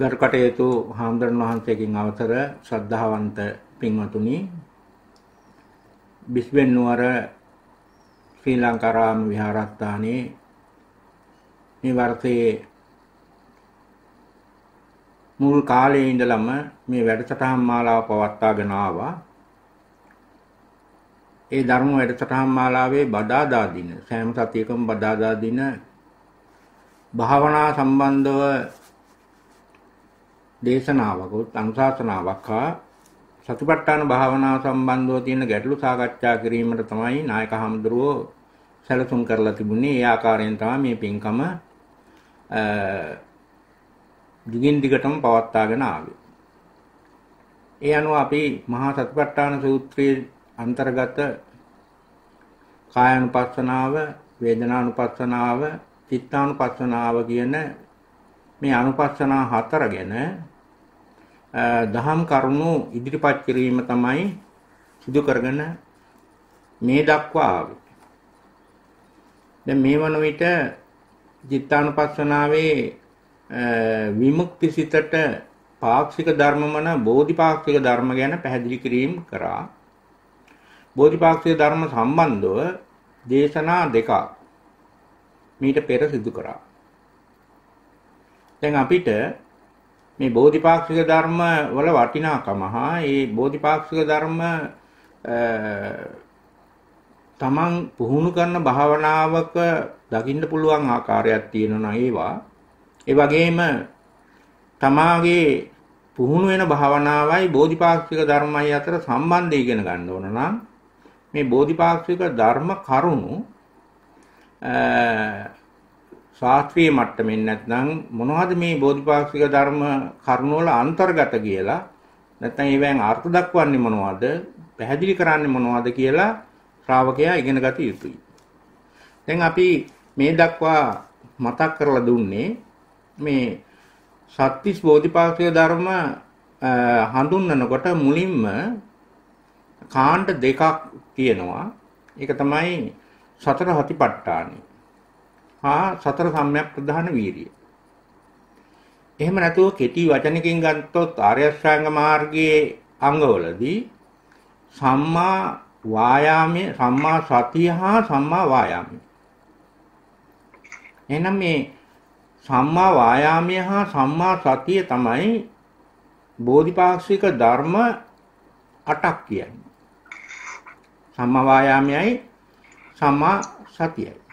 ගරුකටයුතු හාමුදුරන් වහන්සේකින් අවසර ශ්‍රද්ධාවන්ත පින්වතුනි බිස්වෙන් නුවර ශ්‍රී ලංකාරාම විහාරස්ථානයේ මේ වර්ෂයේ මුල් කාලයේ ඉඳලම මේ වැඩසටහන් මාලාව පවත්වාගෙන ආවා. ඒ ධර්ම වැඩසටහන් මාලාවේ බදාදා දින සෑම සතියකම බදාදා දින භාවනා සම්බන්ධව දේශනාවකුත් අනුශාසනාවක් හා සතිපට්ඨාන භාවනාව සම්බන්ධව තියෙන ගැටලු සාකච්ඡා කිරීමට තමයි නායක හමුදුරුව සැලසුම් කරලා තිබුණේ. ඒ ආකාරයෙන් තමයි මේ පින්කම දිගින් දිගටම පවත්වාගෙන ආවේ. ඒ අනුව අපි මහා සතිපට්ඨාන සූත්‍රයේ අන්තර්ගත කායानुපස්සනාව, වේදනානුපස්සනාව, චිත්තානුපස්සනාව කියන මේ අනුපස්සනා හතර ගැන දහම් කරුණු ඉදිරිපත් කිරීම තමයි සිදු කරගෙන මේ දක්වා ආවේ. දැන් මේ වන විට චිත්තානුපස්සනාවේ විමුක්ති සිතට පාක්ෂික ධර්මමන බෝධිපාක්ෂික ධර්ම ගැන පැහැදිලි කිරීම කරා. බෝධිපාක්ෂික ධර්ම සම්බන්ධව දේශනා දෙකක් මීට පෙර සිදු කරා. දැන් අපිට මේ බෝධිපාක්ෂික ධර්ම වල වටිනාකම හා ඒ බෝධිපාක්ෂික ධර්ම තමන් පුහුණු කරන භාවනාවක දකින්න පුළුවන් ආකාරයක් තියෙනවා ඒවා ඒ වගේම තමාගේ පුහුණු වෙන භාවනාවයි බෝධිපාක්ෂික ධර්මයි අතර සම්බන්ධය ඉගෙන ගන්න ඕන නම් මේ බෝධිපාක්ෂික ධර්ම කරුණු ශාස්ත්‍රීය මට්ටමින් නැත්නම් මොනවද මේ බෝධිපාක්ෂික ධර්ම කරුණවල අන්තර්ගත කියලා නැත්නම් ඒවෙන් අර්ථ දක්වන්නේ මොනවද පැහැදිලි කරන්නේ මොනවද කියලා ශ්‍රාවකයා ඉගෙන ගත යුතුයි. දැන් අපි මේ දක්වා මතක් කරලා දුන්නේ මේ සත්‍තිස් බෝධිපාක්ෂික ධර්ම හඳුන්වනකොට මුලින්ම කාණ්ඩ දෙකක් තියෙනවා. ඒක තමයි සතර හතිපට්ඨානයි. හා සතර සම්‍යක් ප්‍රධාන වීරිය. එහෙම නැතුව කෙටි වචනකින් ගත්තොත් ආර්ය ශ්‍රාංග මාර්ගයේ අංගවලදී සම්මා වායාමයේ සම්මා සතිය හා සම්මා වායාමයේ එහෙනම් මේ සම්මා වායාමය හා සම්මා සතිය තමයි බෝධිපාක්ෂික ධර්ම 8ක් කියන්නේ සම්මා වායාමයයි සම්මා සතියයි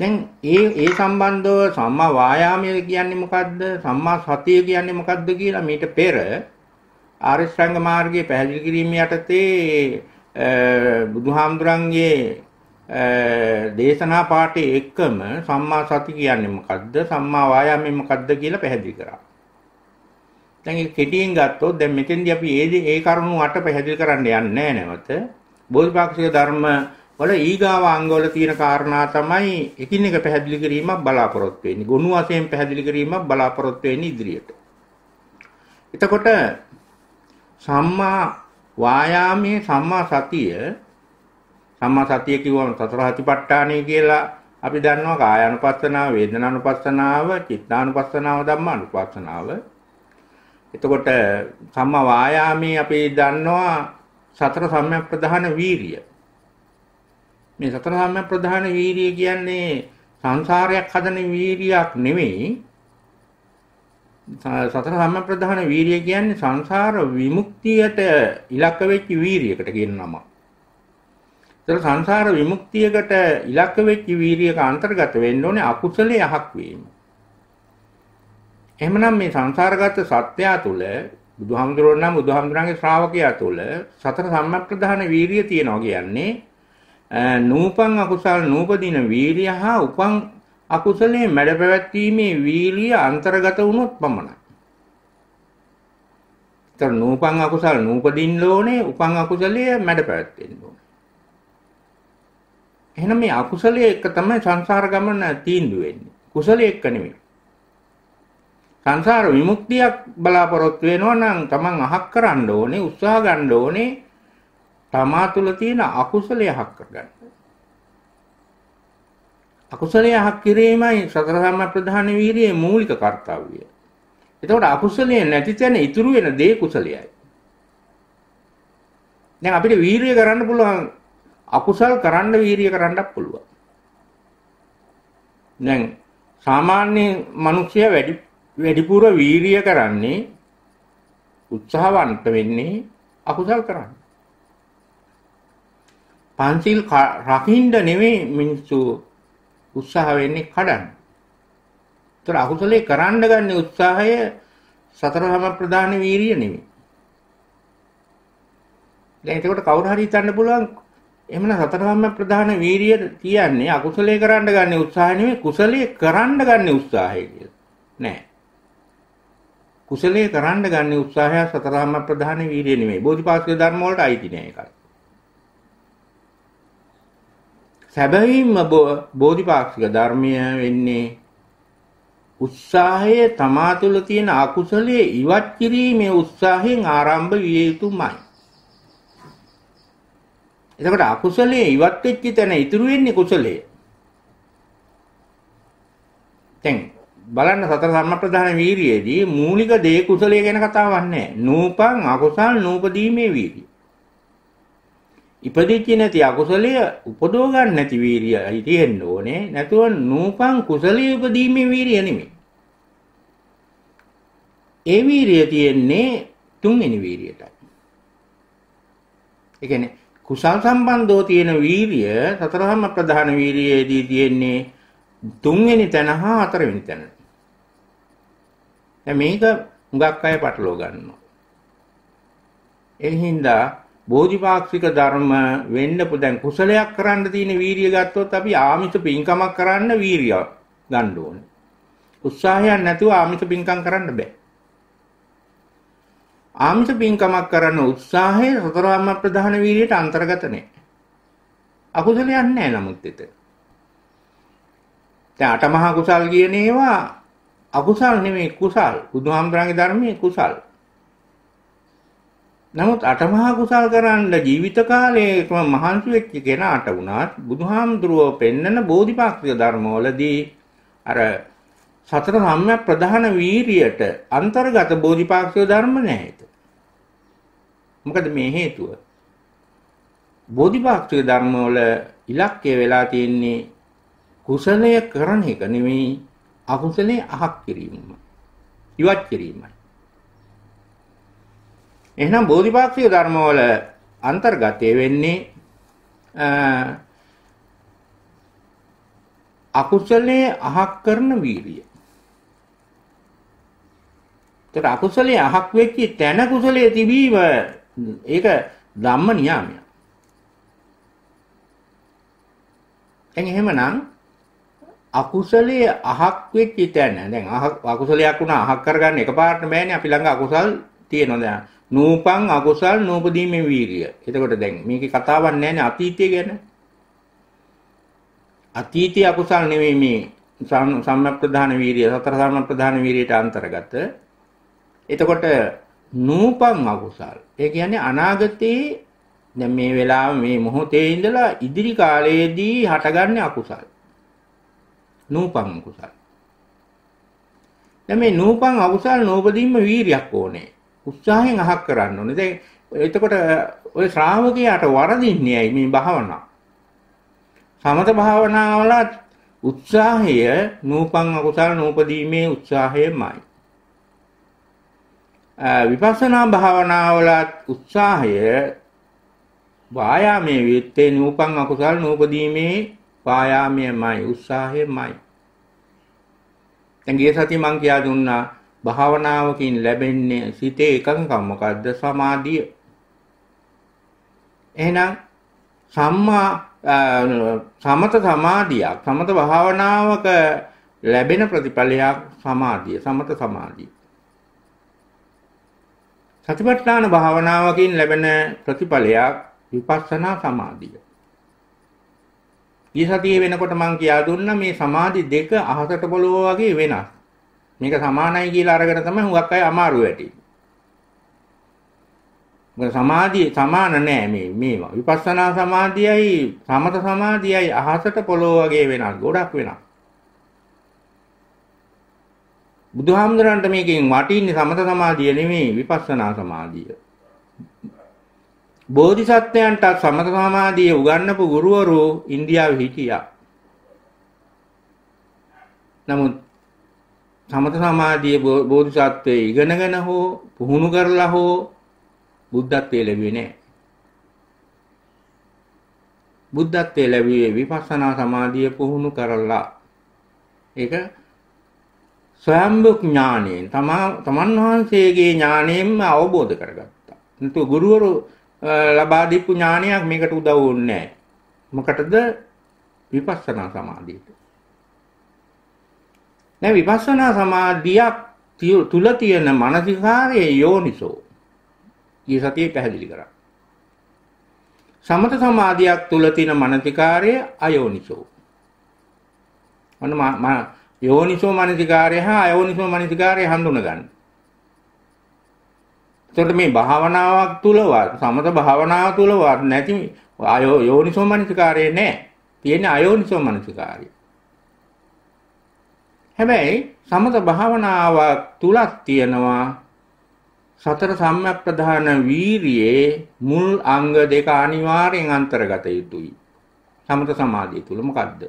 දැන් ඒ ඒ සම්බන්ධව සම්මා වායාමය කියන්නේ මොකද්ද? සම්මා සතිය කියන්නේ මොකද්ද කියලා මීට පෙර ආර්ය ශ්‍රැංග මාර්ගයේ පැහැදිලි කිරීම යටතේ බුදුහාමුදුරන්ගේ දේශනා පාඨයේ එකම සම්මා සති කියන්නේ මොකද්ද? සම්මා වායාමය මොකද්ද කියලා පැහැදිලි කරා. දැන් ඒක කෙටියෙන් ගත්තොත් දැන් මෙතෙන්දී අපි ඒ ඒ කරුණු අට පැහැදිලි කරන්න යන්නේ නැහැ නැවත. බෝධිපාක්ෂික ධර්ම වල ඊගාව අංගවල තියෙන කාරණා තමයි එකින් එක පැහැදිලි කිරීමක් බලාපොරොත්තු වෙන්නේ. ගුණ වශයෙන් පැහැදිලි කිරීමක් බලාපොරොත්තු වෙන්නේ ඉදිරියට. එතකොට සම්මා වායාමයේ සම්මා සතිය සම්මා සතිය කිව්වම සතර සතිපට්ඨානය කියලා අපි දන්නවා කායानुපස්සනාව, වේදනානුපස්සනාව, චිත්තානුපස්සනාව, ධම්මානුපස්සනාව. එතකොට සම්මා වායාමයේ අපි දන්නවා සතර සම්‍යක් ප්‍රධාන වීරිය. මේ සතර සම්‍යක් ප්‍රධාන වීරිය කියන්නේ සංසාරයක් හදන වීරියක් නෙවෙයි සතර සම්‍යක් ප්‍රධාන වීරිය කියන්නේ සංසාර විමුක්තියට ඉලක්ක වෙච්ච වීරියකට කියන නම. ඒතර සංසාර විමුක්තියකට ඉලක්ක වෙච්ච වීරියක අන්තර්ගත වෙන්න ඕනේ අකුසලයේ අහක් වීම. එහෙමනම් මේ සංසාරගත සත්‍යය තුළ බුදුහාමුදුරුවෝ නම් බුදුහාමුදුරන්ගේ ශ්‍රාවකයා තුළ සතර සම්‍යක් ප්‍රධාන වීරිය තියනවා කියන්නේ නූපන් අකුසල් නූපදින වීරිය හා උපන් අකුසලයේ මැඩ පැවැත්වීමේ වීරිය අන්තර්ගත වුණොත් පමණයි. ඒතර නූපන් අකුසල් නූපදින්න ඕනේ උපන් අකුසලයේ මැඩ පැවැත්වෙන්න ඕනේ. එහෙනම් මේ අකුසලයේ එක තමයි සංසාර ගමන තීන්දුව වෙන්නේ. කුසලයේ එක නෙමෙයි. සංසාර විමුක්තියක් බලාපොරොත්තු වෙනවා නම් තමන් අහක් කරන්න ඕනේ උත්සාහ ගන්න ඕනේ තමා තුළ තියෙන අකුසලය හක් කරගන්න. අකුසලය හක් කිරීමයි සතර සම්මා ප්‍රධාන වීරියේ මූලික කර්තව්‍යය. එතකොට අකුසලයේ නැති තැන ඉතුරු වෙන දේ කුසලයයි. දැන් අපිට වීරිය කරන්න පුළුවන් අකුසල් කරන්න වීරිය කරන්නත් පුළුවන්. දැන් සාමාන්‍ය මිනිස්සයා වැඩි වැඩිපුර වීරිය කරන්නේ උත්සාහවන්ත වෙන්නේ අකුසල් කරන්නේ. පන්සිල් රකින්න නෙමෙයි මිනිස්සු උත්සාහ වෙන්නේ කඩන්න. ඒතර අකුසලේ කරන්න ගන්න උත්සාහය සතර සමප්‍රදාන වීරිය නෙමෙයි. දැන් ඒකට කවුරු හරි හිතන්න පුළුවන් එහෙමනම් සතර සමප්‍රදාන වීරිය කියන්නේ අකුසලේ කරන්න ගන්න උත්සාහය නෙමෙයි කුසලයේ කරන්න ගන්න උත්සාහය කියලා. නෑ. කුසලයේ කරන්න ගන්න උත්සාහය සතර සමප්‍රදාන වීරිය නෙමෙයි. බෝධිපාක්ෂික ධර්ම වලට අයිති නෑ ඒකයි. සැබවින්ම බෝධිපාක්ෂික ධර්මය වෙන්නේ උත්සාහය තමා තුළ තියෙන අකුසලයේ ඉවත් කිරීමේ උත්සාහයෙන් ආරම්භ විය යුතුමයි. එතකොට අකුසලයේ ඉවත් වෙච්ච තැන ඉතුරු වෙන්නේ කුසලයේ. දැන් බලන්න සතර සම්ප්‍රදාන වීරියේදී මූලික දේ කුසලයේ ගැන කතාවක් නැහැ. නූපං අකුසල් නූපදීමේ වීරිය. ඉපදිච්ච නැති අකුසලය උපදව ගන්න නැති වීරියයි තියෙන්න ඕනේ. නැතුව නූපන් කුසලයේ උපදීමේ වීරිය නෙමෙයි. ඒ වීරිය තියෙන්නේ තුන්වෙනි වීරියටයි. ඒ කියන්නේ කුසල් සම්බන්ධව තියෙන වීරිය සතරහම ප්‍රධාන වීරියේදී තියෙන්නේ තුන්වෙනි තැන හා හතරවෙනි තැන. දැන් මේක හුඟක් අය පටලවා ගන්නවා. ඒ හින්දා බෝධිපාක්ෂික ධර්ම වෙන්න පුදන් කුසලයක් කරන්න තියෙන වීරිය ගත්තොත් අපි ආමිත පින්කමක් කරන්න වීරිය ගන්න ඕනේ. උත්සාහයක් නැතුව ආමිත පින්කම් කරන්න බෑ. ආමිත පින්කමක් කරන උත්සාහය සතරාම ප්‍රධාන වීරියට අන්තර්ගත නෑ. අකුසලයක් නෑ නමුත් එතන. දැන් අටමහා කුසල් කියන ඒවා අකුසල් නෙමෙයි කුසල්. බුදුහාමුදුරන්ගේ ධර්මයේ කුසල්. නමුත් අටමහා කුසල් කරන්න ජීවිත කාලයේම මහන්සි වෙච්ච කෙනාට වුණත් බුදුහාමුදුරුවෝ පෙන්නන බෝධිපාක්ෂික ධර්මවලදී අර සතර සම්‍යක් ප්‍රධාන වීරියට අන්තර්ගත බෝධිපාක්ෂික ධර්ම නැහැ. මොකද මේ හේතුව? බෝධිපාක්ෂික ධර්මවල ඉලක්කය වෙලා තියෙන්නේ කුසලය කරන එක නෙමෙයි අකුසලයේ අහක් කිරීම. ඉවත් කිරීමයි. එහෙනම් බෝධිපාක්ෂික ධර්මවල අන්තර්ගතය වෙන්නේ අකුසලයේ අහක් කරන වීරිය. ඒතර අකුසලයේ අහක් වෙච්ච තැන කුසලයේ තිබීම ඒක ධම්ම නියාමයක්. දැන් එහෙමනම් අකුසලයේ අහක් වෙච්ච තැන දැන් අහක් අකුසලයක් වුණා අහක් කරගන්න එකපාරට බෑනේ අපි ළඟ අකුසල් තියෙනවා දැන් නූපං අකුසල් නූපදීමේ වීරිය. එතකොට දැන් මේකේ කතාවක් නැහැනේ අතීතය ගැන. අතීතයේ අකුසල් නෙමෙයි මේ සම්ප්‍රදාන වීරිය සතර සම්ප්‍රදාන වීරියට අන්තර්ගත. එතකොට නූපං අකුසල්. ඒ කියන්නේ අනාගතයේ දැන් මේ වෙලාව මේ මොහොතේ ඉඳලා ඉදිරි කාලයේදී හටගන්නේ අකුසල්. නූපං අකුසල්. දැන් මේ නූපං අකුසල් නූපදීම වීරියක් ඕනේ. උත්සාහයෙන් අහක් කරන්න ඕනේ. දැන් එතකොට ওই ශ්‍රාවකයාට වරදින්නේ ඇයි මේ භාවනාව? සමත භාවනාවලත් උත්සාහය නූපං අකුසල නූපදීමේ උත්සාහයමයි. විපස්සනා භාවනාවලත් උත්සාහය වායාමයේ විත්තේ නූපං අකුසල නූපදීමේ වායාමයමයි උත්සාහයමයි. දැන් ගිය සතිය මම කියා දුන්නා භාවනාවකින් ලැබෙන්නේ සිතේ එකඟකම මොකද්ද සමාධිය එහෙනම් සම්මා සමත සමාධියක් සමත භාවනාවක ලැබෙන ප්‍රතිඵලයක් සමාධිය සමත සමාධිය සතිපට්ඨාන භාවනාවකින් ලැබෙන ප්‍රතිඵලයක් විපස්සනා සමාධිය ඊ සතියේ වෙනකොට මම කියා දුන්නා මේ සමාධි දෙක අහසට පොළොව වගේ වෙනස් මේක සමානයි කියලා අරගෙන තමයි හුඟක් අය අමාරු වෙටි. මොකද සමාධිය සමාන නෑ මේ මේවා. විපස්සනා සමාධියයි සමත සමාධියයි අහසට පොළොව වගේ වෙනස්. ගොඩක් වෙනස්. බුදුහාමුදුරන්ට මේකෙන් වටින්නේ සමත සමාධිය නෙමෙයි විපස්සනා සමාධිය. බෝධිසත්වයන්ට සමත සමාධිය උගන්වපු ගුරුවරු ඉන්දියාවේ හිටියා. නමුත් සමත සමාධිය බෝධිසත්වයේ ඉගෙනගෙන හෝ පුහුණු කරලා හෝ බුද්ධත්වයේ ලැබුවේ නැහැ. බුද්ධත්වයේ ලැබුවේ විපස්සනා සමාධිය පුහුණු කරලා. ඒක ස්වයම්බුක් ඥාණයෙන් තමා තමන් වහන්සේගේ ඥාණයෙන්ම අවබෝධ කරගත්තා. නිතර ගුරුවරු ලබා දීපු ඥානයක් මේකට උදව් වුණේ නැහැ. මොකටද? විපස්සනා සමාධියට. දැන් විපස්සනා සමාධියක් තුල තියෙන මානසිකාරයේ යෝනිසෝ. ඊ සතියේ පැහැදිලි කරා. සමත සමාධියක් තුල තියෙන මානසිකාරයේ අයෝනිසෝ. අන්න මා යෝනිසෝ මානසිකාරය හා අයෝනිසෝ මානසිකාරය හඳුන ගන්න. එතකොට මේ භාවනාවක් තුලවත් සමත භාවනාව තුලවත් නැති අයෝ යෝනිසෝ මානසිකාරය නෑ. තියෙන්නේ අයෝනිසෝ මානසිකාරය. හැබැයි සමත භාවනාවක් තුලක් තියෙනවා සතර සම්‍යක් ප්‍රධාන වීරියේ මුල් අංග දෙක අනිවාර්යෙන් අන්තර්ගත යුතුයි. සමත සමාධිය තුල මොකද්ද?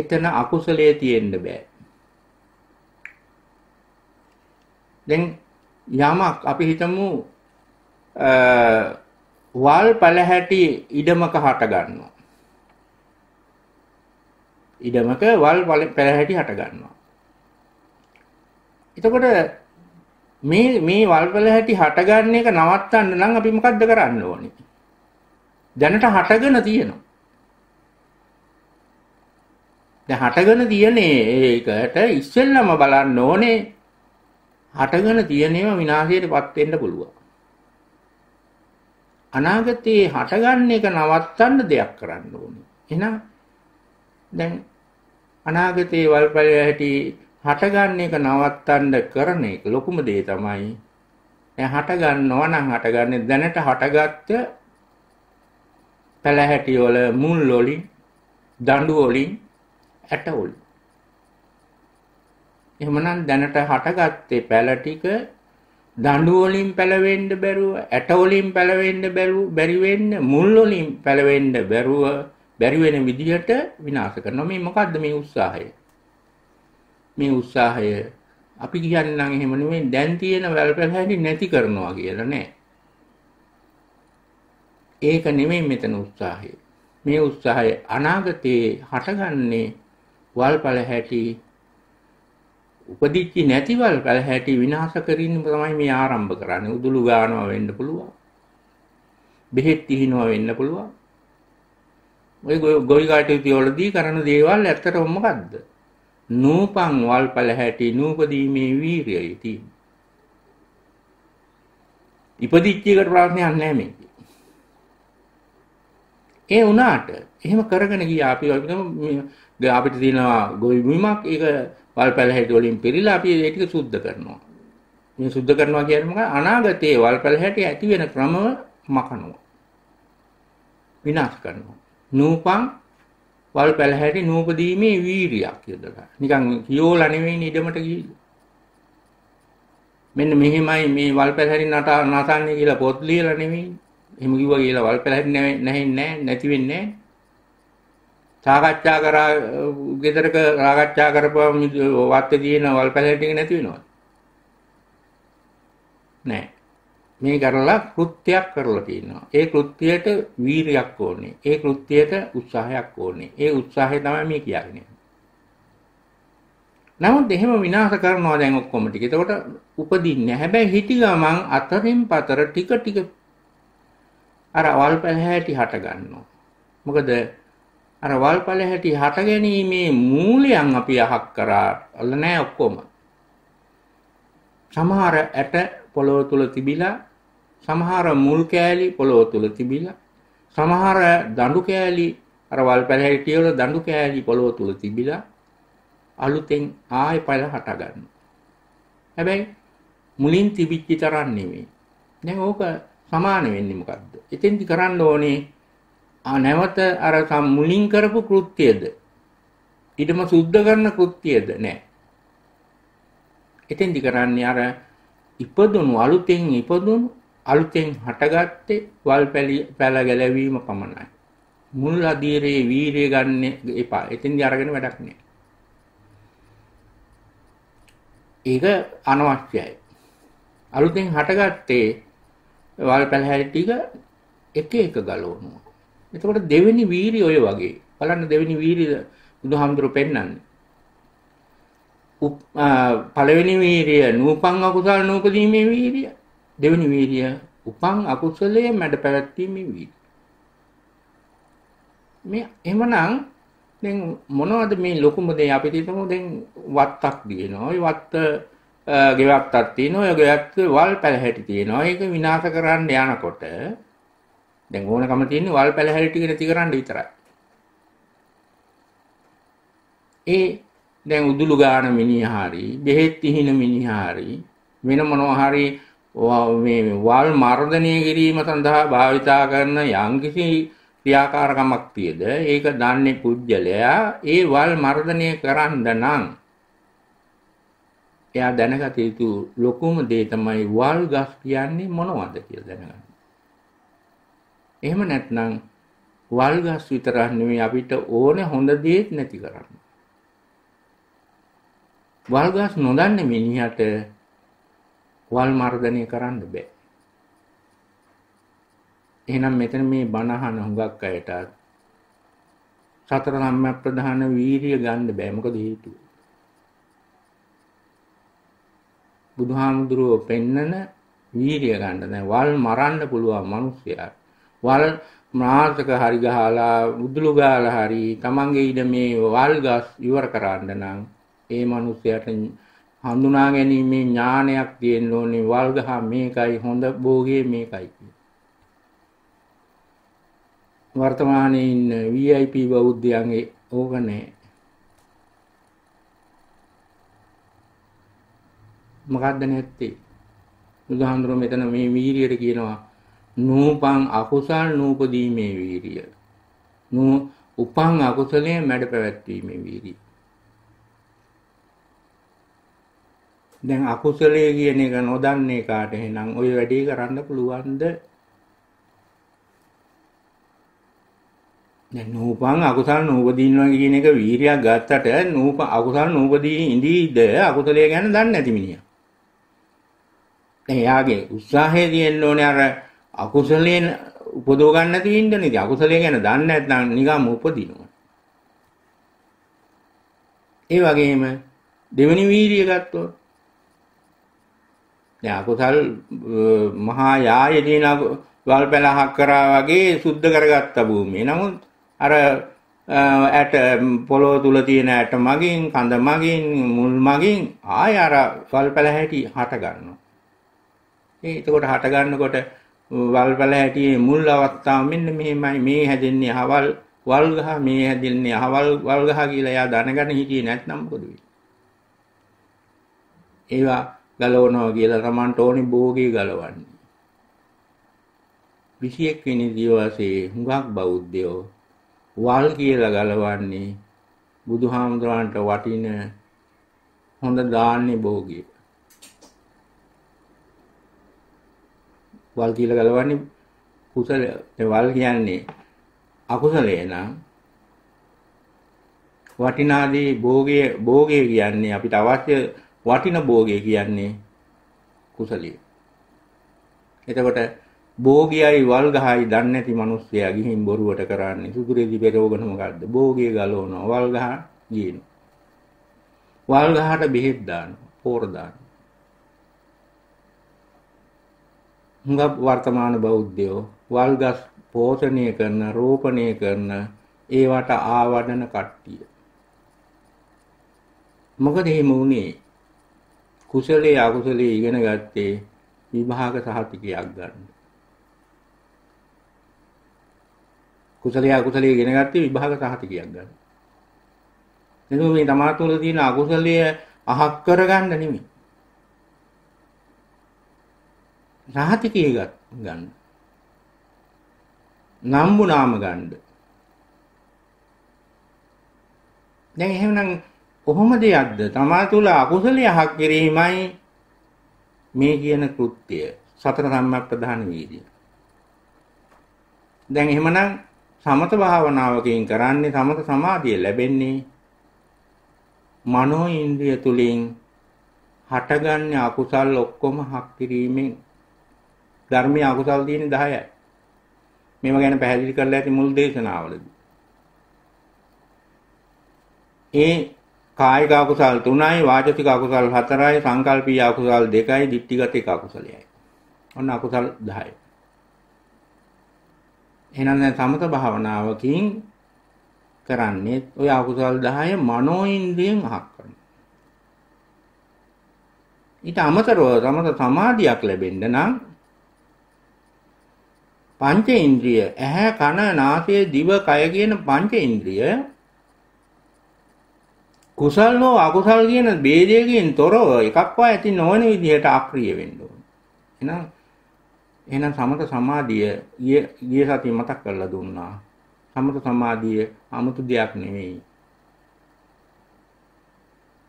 එතන අකුසලයේ තියෙන්න බෑ. දැන් යමක් අපි හිතමු වල් පළහැටි ඉඩමක හට ගන්නවා. ඉඩමක වල් පැලහැටි හට ගන්නවා. එතකොට මේ මේ වල් පැලහැටි හටගන්න එක නවත්තන්න නම් අපි මොකද්ද කරන්න ඕනේ? දැනට හටගෙන තියෙනවා. දැන් හටගෙන තියෙන ඒකට ඉස්සෙල්ලම බලන්න ඕනේ හටගෙන තියෙනේම විනාශයටපත් වෙන්න පුළුවන්. අනාගතයේ හටගන්න එක නවත්තන්න දෙයක් කරන්න ඕනේ. එහෙනම් දැන් අනාගතයේ වල්පලය හැටි හටගන්න එක නවත්තන්න කරන එක ලොකුම දේ තමයි. දැන් හටගන්නවා නම් හටගන්නේ දැනට හටගත්ත පළහැටි වල මුල් වලින් දඬු වලින් ඇට වලින්. එහෙමනම් දැනට හටගත්තේ පැල ටික දඬු වලින් පැලවෙන්න බැරුව ඇට වලින් පැලවෙන්න බැරි වෙන්න මුල් වලින් පැලවෙන්න බැරුව බැරි වෙන විදිහට විනාශ කරනවා. මේ මොකද්ද මේ උත්සාහය? මේ උත්සාහය අපි කියන්නේ නම් එහෙම නෙමෙයි දැන් තියෙන වැල්පැහැදි නැති කරනවා කියලා නෑ. ඒක නෙමෙයි මෙතන උත්සාහය. මේ උත්සාහය අනාගතයේ හටගන්නේ වල්පල හැටි උපදිච්චි නැතිවල් පළහැටි විනාශ කිරීම තමයි මේ ආරම්භ කරන්නේ. උදුළු ගානවා වෙන්න පුළුවන්. බෙහෙත් තිහිනවා වෙන්න පුළුවන්. ඔය ගොවි කටයුතුවලදී කරන දේවල් ඇත්තටම මොකද්ද? නූපං වල්පල හැටි නූපදීමේ වීරියයි තියෙන්නේ. ඉපදිච්ච එකට ප්‍රශ්නයක් නැහැ මේක. ඒ වුණාට එහෙම කරගෙන ගියා අපි අපිට තියෙනවා ගොවි බිමක් ඒක වල්පල හැටි වලින් පිරීලා අපි ඒක සුද්ධ කරනවා. මේ සුද්ධ කරනවා කියන්නේ මොකක්ද? අනාගතයේ වල්පල හැටි ඇති වෙන ක්‍රමව මකනවා. විනාශ කරනවා. නූපං වල් පැලහැටි නූපදීමේ වීරියක් යොදලා. නිකන් කියෝලා නෙවෙයි ඉඩමට ගිහිල්ලා. මෙන්න මෙහෙමයි මේ වල් පැලහැටි නට නටන්නේ කියලා පොත් ලියලා නෙවෙයි. එහෙම කිව්වා කියලා වල් පැලහැටි නැහැ නැහැ නැති වෙන්නේ නැහැ. සාකච්ඡා කරා ගෙදරක සාකච්ඡා කරපුවා වත්තේ දින වල් පැලහැටි නැති වෙනවා. නෑ. මේ කරලා කෘත්‍යයක් කරලා තියෙනවා. ඒ කෘත්‍යයට වීරියක් ඕනේ. ඒ කෘත්‍යයට උත්සාහයක් ඕනේ. ඒ උත්සාහය තමයි මේ කියන්නේ. නමුත් එහෙම විනාශ කරනවා දැන් ඔක්කොම ටික. එතකොට උපදින්නේ. හැබැයි හිටි ගමන් අතරින් පතර ටික ටික අර වල්පැල හැටි හට ගන්නවා. මොකද අර වල්පල හැටි හට ගැනීමේ මූලයන් අපි අහක් කරා අල්ල නෑ ඔක්කොම. සමහර ඇට පොළොව තුල තිබිලා සමහර මුල් කෑලි පොළොව තුල තිබිලා සමහර දඬු කෑලි අර වල් පැලහැටි වල දඬු කෑලි පොළොව තුල තිබිලා අලුතෙන් ආයෙ පළ හට ගන්නවා. හැබැයි මුලින් තිබිච්ච තරම් නෙමෙයි. දැන් ඕක සමාන වෙන්නේ මොකද්ද? එතෙන්දි කරන්න ඕනේ නැවත අර මුලින් කරපු කෘත්‍යයද ඊටම සුද්ධ කරන කෘත්‍යයද නැහැ. එතෙන්දි කරන්නේ අර ඉපදුණු අලුතෙන් ඉපදුණු අලුතෙන් හටගත්තේ වල් පැල ගැලවීම පමණයි. මුල් අධීරයේ වීරිය ගන්න එපා. එතෙන්දී අරගෙන වැඩක් නෑ. ඒක අනවශ්‍යයි. අලුතෙන් හටගත්තේ වල් පැලහැලි ටික එක එක ගලවනවා. එතකොට දෙවෙනි වීරිය ඔය වගේ. බලන්න දෙවෙනි වීරිය බුදුහාමුදුරු පෙන්වන්නේ. පළවෙනි වීරිය නූපං අකුසල නූපදීමේ වීරිය දෙවනි වීරිය උපං අකුසලයේ මැඩ පැවැත්වීම වීරිය. මේ එමනම් දැන් මොනවද මේ ලොකුම දේ අපි හිතමු දැන් වත්තක් දිනනවා. ওই වත්ත ගෙවත්තක් තියෙනවා. ඔය ගෙවත්ත වල් පැලහැටි තියෙනවා. ඒක විනාශ කරන්න යනකොට දැන් ඕනකම තියෙන්නේ වල් පැලහැටි ටික නැති කරන්න විතරයි. ඒ දැන් උදුළු ගාන මිනිහාරි, බෙහෙත් තිහින මිනිහාරි, වෙන මොනවා හරි මේ වල් මර්ධනය කිරීම සඳහා භාවිතා කරන යම්කිසි ක්‍රියාකාරකමක් තියද ඒක දන්නේ පුජ්‍යලයා ඒ වල් මර්ධනය කරන්න නම් එයා දැනගත යුතු ලොකුම දේ තමයි වල් ගස් කියන්නේ මොනවද කියලා දැනගන්න. එහෙම නැත්නම් වල් ගස් විතරක් නෙමෙයි අපිට ඕනේ හොඳ දේත් නැති කරන්න. වල් ගස් නොදන්නේ මිනිහට වල් මර්ධනය කරන්න බෑ. එහෙනම් මෙතන මේ බණහන හුඟක් අයට සතර සම්‍යක් ප්‍රධාන වීරිය ගන්න බෑ. මොකද හේතුව? බුදුහාමුදුරුවෝ පෙන්නන වීරිය ගන්න දැන් වල් මරන්න පුළුවන් මිනිස්සයා. වල් මාර්ථක හරි ගහලා උදුළු ගාලා හරි තමන්ගේ ඉඩ මේ වල් ගස් ඉවර කරන්න නම් ඒ මිනිස්සයාට හඳුනා ගැනීමේ ඥානයක් තියෙන්න ඕනේ වල්ගහ මේකයි හොඳ භෝගේ මේකයි වර්තමානයේ ඉන්න VIP බෞද්ධයන්ගේ ඕක නැහැ මොකක්ද නැත්තේ බුදුහාඳුර මෙතන මේ වීරියට කියනවා නූපං අකුසල් නූපදීමේ වීරිය නූ උපං අකුසලයේ මැඩ පැවැත්වීමේ වීරිය දැන් අකුසලයේ කියන එක නොදන්නේ කාට එහෙනම් ওই වැඩේ කරන්න පුළුවන්ද? දැන් නූපං අකුසල නූපදීනවා කියන එක වීරියක් ගත්තට නූප අකුසල නූපදී ඉඳීද අකුසලය ගැන දන්නේ නැති මිනිහා. දැන් එයාගේ උත්සාහය තියෙන්න ඕනේ අර අකුසලයෙන් උපදව ගන්න නැති ඉන්න නේද? අකුසලය ගැන දන්නේ නැත්නම් නිකම්ම උපදිනවා. ඒ වගේම දෙවෙනි වීරිය ගත්තොත් දැන් අකුසල් මහා යායදීන වල් පැලහක් කරා වගේ සුද්ධ කරගත්ත භූමිය. නමුත් අර ඇට පොළොව තුල තියෙන ඇට මගින්, කඳ මගින්, මුල් මගින් ආය අර වල් පැල හැටි හට ගන්නවා. ඒ එතකොට හට ගන්නකොට වල් පැල හැටියේ මුල් අවස්ථාව මෙන්න මෙහෙමයි මේ හැදෙන්නේ හවල් වල් ගහ මේ හැදෙන්නේ හවල් වල් ගහ කියලා එයා දැනගෙන හිටියේ නැත්නම් මොකද වෙන්නේ? ඒවා ගලවනවා කියලා Tamanට ඕනි භෝගේ ගලවන්නේ. 21 වෙනි දිවසේ හුඟක් බෞද්ධයෝ වල් කියලා ගලවන්නේ බුදුහාමුදුරන්ට වටින හොඳ දාන්නේ භෝගිය. වල් කියලා ගලවන්නේ කුසල වල් කියන්නේ අකුසලේ නම් වටිනාදී භෝගයේ භෝගයේ කියන්නේ අපිට අවශ්‍ය වටින භෝගය කියන්නේ කුසලිය. එතකොට භෝගියයි වල්ගහයි දන්නේ නැති මිනිස්සයා ගිහින් බොරුවට කරන්නේ සුගුරේදි පෙරෝගන මොකද්ද භෝගිය ගලවනවා වල්ගහ ගිනු වල්ගහට බෙහෙත් දානවා පෝර දානවා වර්තමාන බෞද්ධයෝ වල්ගස් පෝෂණය කරන රෝපණය කරන ඒවට ආවඩන කට්ටිය මොකද එහෙම වුනේ කුසලයේ අකුසලයේ ඉගෙන ගත්තේ විභාග සහතිකයක් ගන්න. කුසලයේ අකුසලයේ ඉගෙන ගත්තේ විභාග සහතිකයක් ගන්න. එතකොට මේ තමා තුළ තියෙන අකුසලයේ අහක් කරගන්න නෙමෙයි. සහතිකය ගන්න. නම්බු නාම ගන්න. දැන් එහෙමනම් කොහොම දෙයක්ද තමා තුළ අකුසලයක් කිරීමයි මේ කියන කෘත්‍යය සතර සම්මා ප්‍රධාන වීර්ය දැන් එහෙමනම් සමත භාවනාවකින් කරන්නේ සමත සමාධිය ලැබෙන්නේ මනෝ ඉන්ද්‍රිය තුලින් හටගන්න අකුසල් ඔක්කොම හක් කිරීමෙන් ධර්මයේ අකුසල් තියෙන්නේ 10යි මේවා ගැන පැහැදිලි කරලා ඇති මුල් දේශනාවලදී ඒ කායික අකුසල් 3යි වාචික අකුසල් 4යි සංකල්පීය අකුසල් 2යි ditthිගතික අකුසලයයි. ඔන්න අකුසල් 10යි. එහෙනම් දැන් සමත භාවනාවකින් කරන්නේ ඔය අකුසල් 10 මනෝ ඉන්ද්‍රියෙන් අහක් කරනවා. ඊට අමතරව සමත සමාධියක් ලැබෙන්න නම් පංචේන්ද්‍රිය ඇහැ කන නාසය දිව කය කියන පංචේන්ද්‍රිය කුසල් හෝ අකුසල් කියන ભેදයෙන් තොරව එකක්වත් ඇති නොවන විදිහට අක්‍රිය වෙන්න ඕන. එහෙනම් එහෙනම් සමත සමාධිය ගිය සතිය මතක් කරලා දුන්නා. සමත සමාධිය 아무තු දෙයක් නෙවෙයි.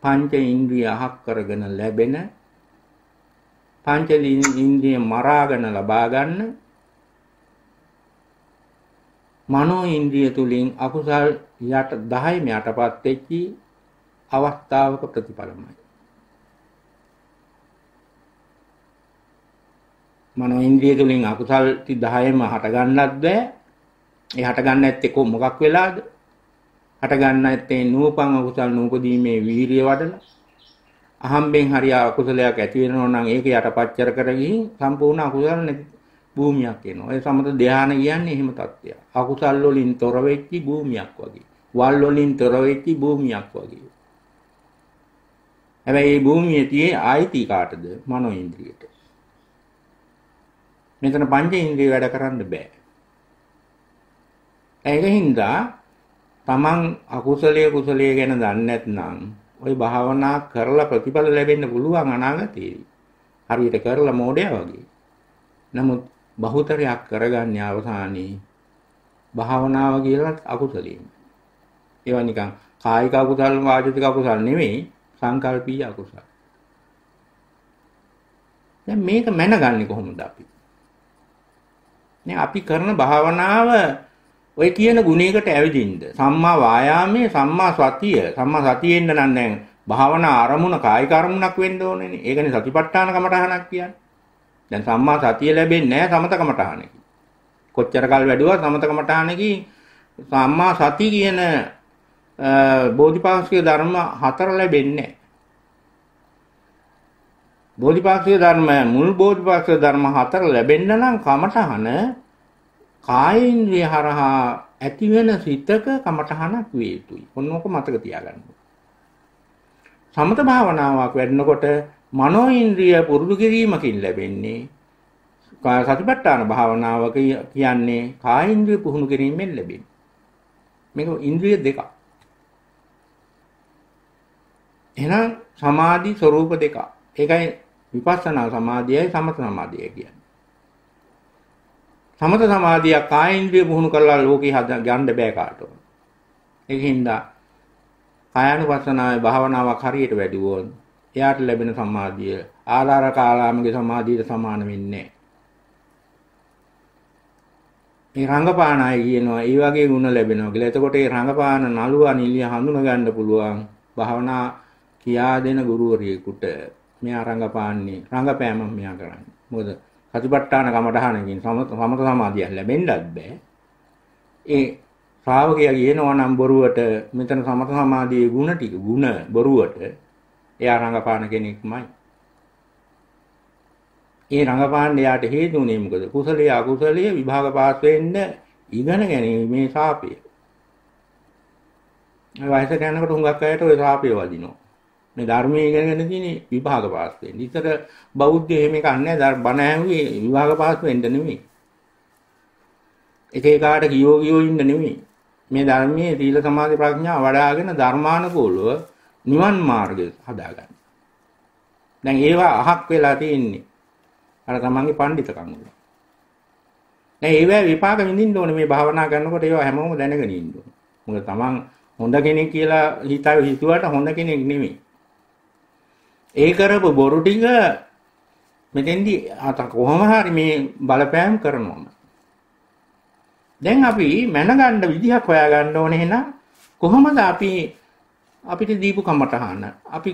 පංච ඉන්ද්‍රිය අහක් කරගෙන ලැබෙන පංච ඉන්ද්‍රිය මරාගෙන ලබා ගන්න මනෝ ඉන්ද්‍රිය තුලින් අකුසල් යට 10 යටපත් වෙච්චි අවස්ථාවක ප්‍රතිඵලමයි. මනෝ ඉන්ද්‍රිය තුලින් අකුසල් 10ම හටගන්නත් බෑ. ඒ හටගන්න ඇත්තේ කො මොකක් වෙලාද? හටගන්න ඇත්තේ නූපං අකුසල් නූපදීමේ වීරිය වඩලා අහම්බෙන් හරි අකුසලයක් ඇති වෙනව නම් ඒක යටපච්චර කරගින් සම්පූර්ණ අකුසල භූමියක් එනවා. ඒ සමත ධානය කියන්නේ එහෙම තත්ත්වයක්. අකුසල් වලින් තොර වෙච්චි භූමියක් වගේ. වල් වලින් තොර වෙච්චි භූමියක් වගේ. හැබැයි මේ භූමියේ තියේ ආйти කාටද? මනෝ ඉන්ද්‍රියට. මෙතන පංච ඉන්ද්‍රිය වැඩ කරන්න බෑ. ඒක හින්දා තමන් අකුසලයේ කුසලයේ ගැන දන්නේ නැත්නම් ওই භාවනා කරලා ප්‍රතිඵල ලැබෙන්න පුළුවන් අනාගතයේදී. හරියට කරලා මොඩයා වගේ. නමුත් බහුතරයක් කරගන්නේ අවසානයේ භාවනාව කියලා අකුසලයෙන්. ඒවා නිකන් කායික අකුසල් වාචික අකුසල් නෙමෙයි සංකල්පීය අකුසල. දැන් මේක මැනගන්නේ කොහොමද අපි? නේ අපි කරන භාවනාව ඔය කියන ගුණයකට ඇවිදින්න සම්මා වායාමයේ සම්මා සතිය සම්මා සතියෙන්න නම් දැන් භාවනා අරමුණ කායික අරමුණක් වෙන්න ඕනේනේ. ඒකනේ සතිපට්ඨාන කමඨහනක් කියන්නේ. දැන් සම්මා සතිය ලැබෙන්නේ නැහැ සමත කමඨහනකින්. කොච්චර කල් වැඩුවා සමත කමඨහනකින් සම්මා සති කියන බෝධිපාක්ෂික ධර්ම හතර ලැබෙන්නේ බෝධිපාක්ෂික ධර්ම මුල් බෝධිපාක්ෂික ධර්ම හතර ලැබෙන්න නම් කමඨහන කායේන්ද්‍රිය හරහා ඇති වෙන සිතක කමඨහනක් විය යුතුයි. ඔන්නෝක මතක තියාගන්න. සමත භාවනාවක් වැඩනකොට මනෝ ඉන්ද්‍රිය පුරුදු කිරීමකින් ලැබෙන්නේ සතිපට්ඨාන භාවනාවක කියන්නේ කායේන්ද්‍රිය පුහුණු කිරීමෙන් ලැබෙන. මේක ඉන්ද්‍රිය දෙකක්. එහෙනම් සමාධි ස්වરૂප දෙකක්. ඒකයි විපස්සනා සමාධියයි සමත සමාධියයි කියන්නේ. සමත සමාධිය කායේන්ද්‍රිය පුහුණු කරලා ලෝකේ හද ගන්න බෑ කාටවත්. ඒකින්ද කායानुපස්සනාවේ භාවනාවක් හරියට වැඩි වුණොත් එයාට ලැබෙන සමාධිය ආලාර කාලාමගේ සමාධියට සමාන වෙන්නේ මේ රංගපාන අය කියනවා ඒ වගේ ಗುಣ ලැබෙනවා කියලා. එතකොට ඒ රංගපාන නළුවා නිලිය හඳුනා ගන්න පුළුවන් භාවනා කියා දෙන ගුරුවරයෙකුට මෙයා රඟපාන්නේ රඟපෑම මෙයා කරන්නේ. මොකද සතිපට්ඨාන කමඨහනකින් සමත සමාධිය ලැබෙන්නත් බෑ. ඒ ශ්‍රාවකයා කියනවා නම් බොරුවට මෙතන සමත සමාධියේ ಗುಣ ටික ಗುಣ බොරුවට එයා රඟපාන කෙනෙක්මයි. ඒ රඟපාන්න යාට හේතු උනේ මොකද? කුසලයේ අකුසලයේ විභාග පාස් වෙන්න ඉගෙන ගැනීමේ සාපේ. වයසට යනකොට හුඟක් අයට ওই සාපේ වදිනවා. මේ ධර්මයේ ඉගෙනගෙන තියෙන විභාග පාස් වෙන්න. ඉතර බෞද්ධය එහෙම එකක් නැහැ. බණ ඇහුවේ විභාග පාස් වෙන්න නෙමෙයි. එක එකාට ගියෝ ගියෝ ඉන්න නෙමෙයි. මේ ධර්මයේ සීල සමාධි ප්‍රඥා වඩ아가න ධර්මානුකූලව නිවන් මාර්ගය හදාගන්න. දැන් ඒවා අහක් වෙලා තියෙන්නේ. අර තමන්ගේ පඬිතකම් වල. දැන් ඒවා විපාක විඳින්න ඕනේ මේ භාවනා කරනකොට ඒවා හැමෝම දැනගෙන ඉන්න ඕනේ. මොකද තමන් හොඳ කෙනෙක් කියලා හිතාව හිතුවට හොඳ කෙනෙක් නෙමෙයි. ඒ කරපු බොරු ටික මෙතෙන්දි අත කොහොම හරි මේ බලපෑම් කරනවා. දැන් අපි මැනගන්න විදිහක් හොයාගන්න ඕනේ එහෙනම් කොහොමද අපි අපිට දීපු කමටහන අපි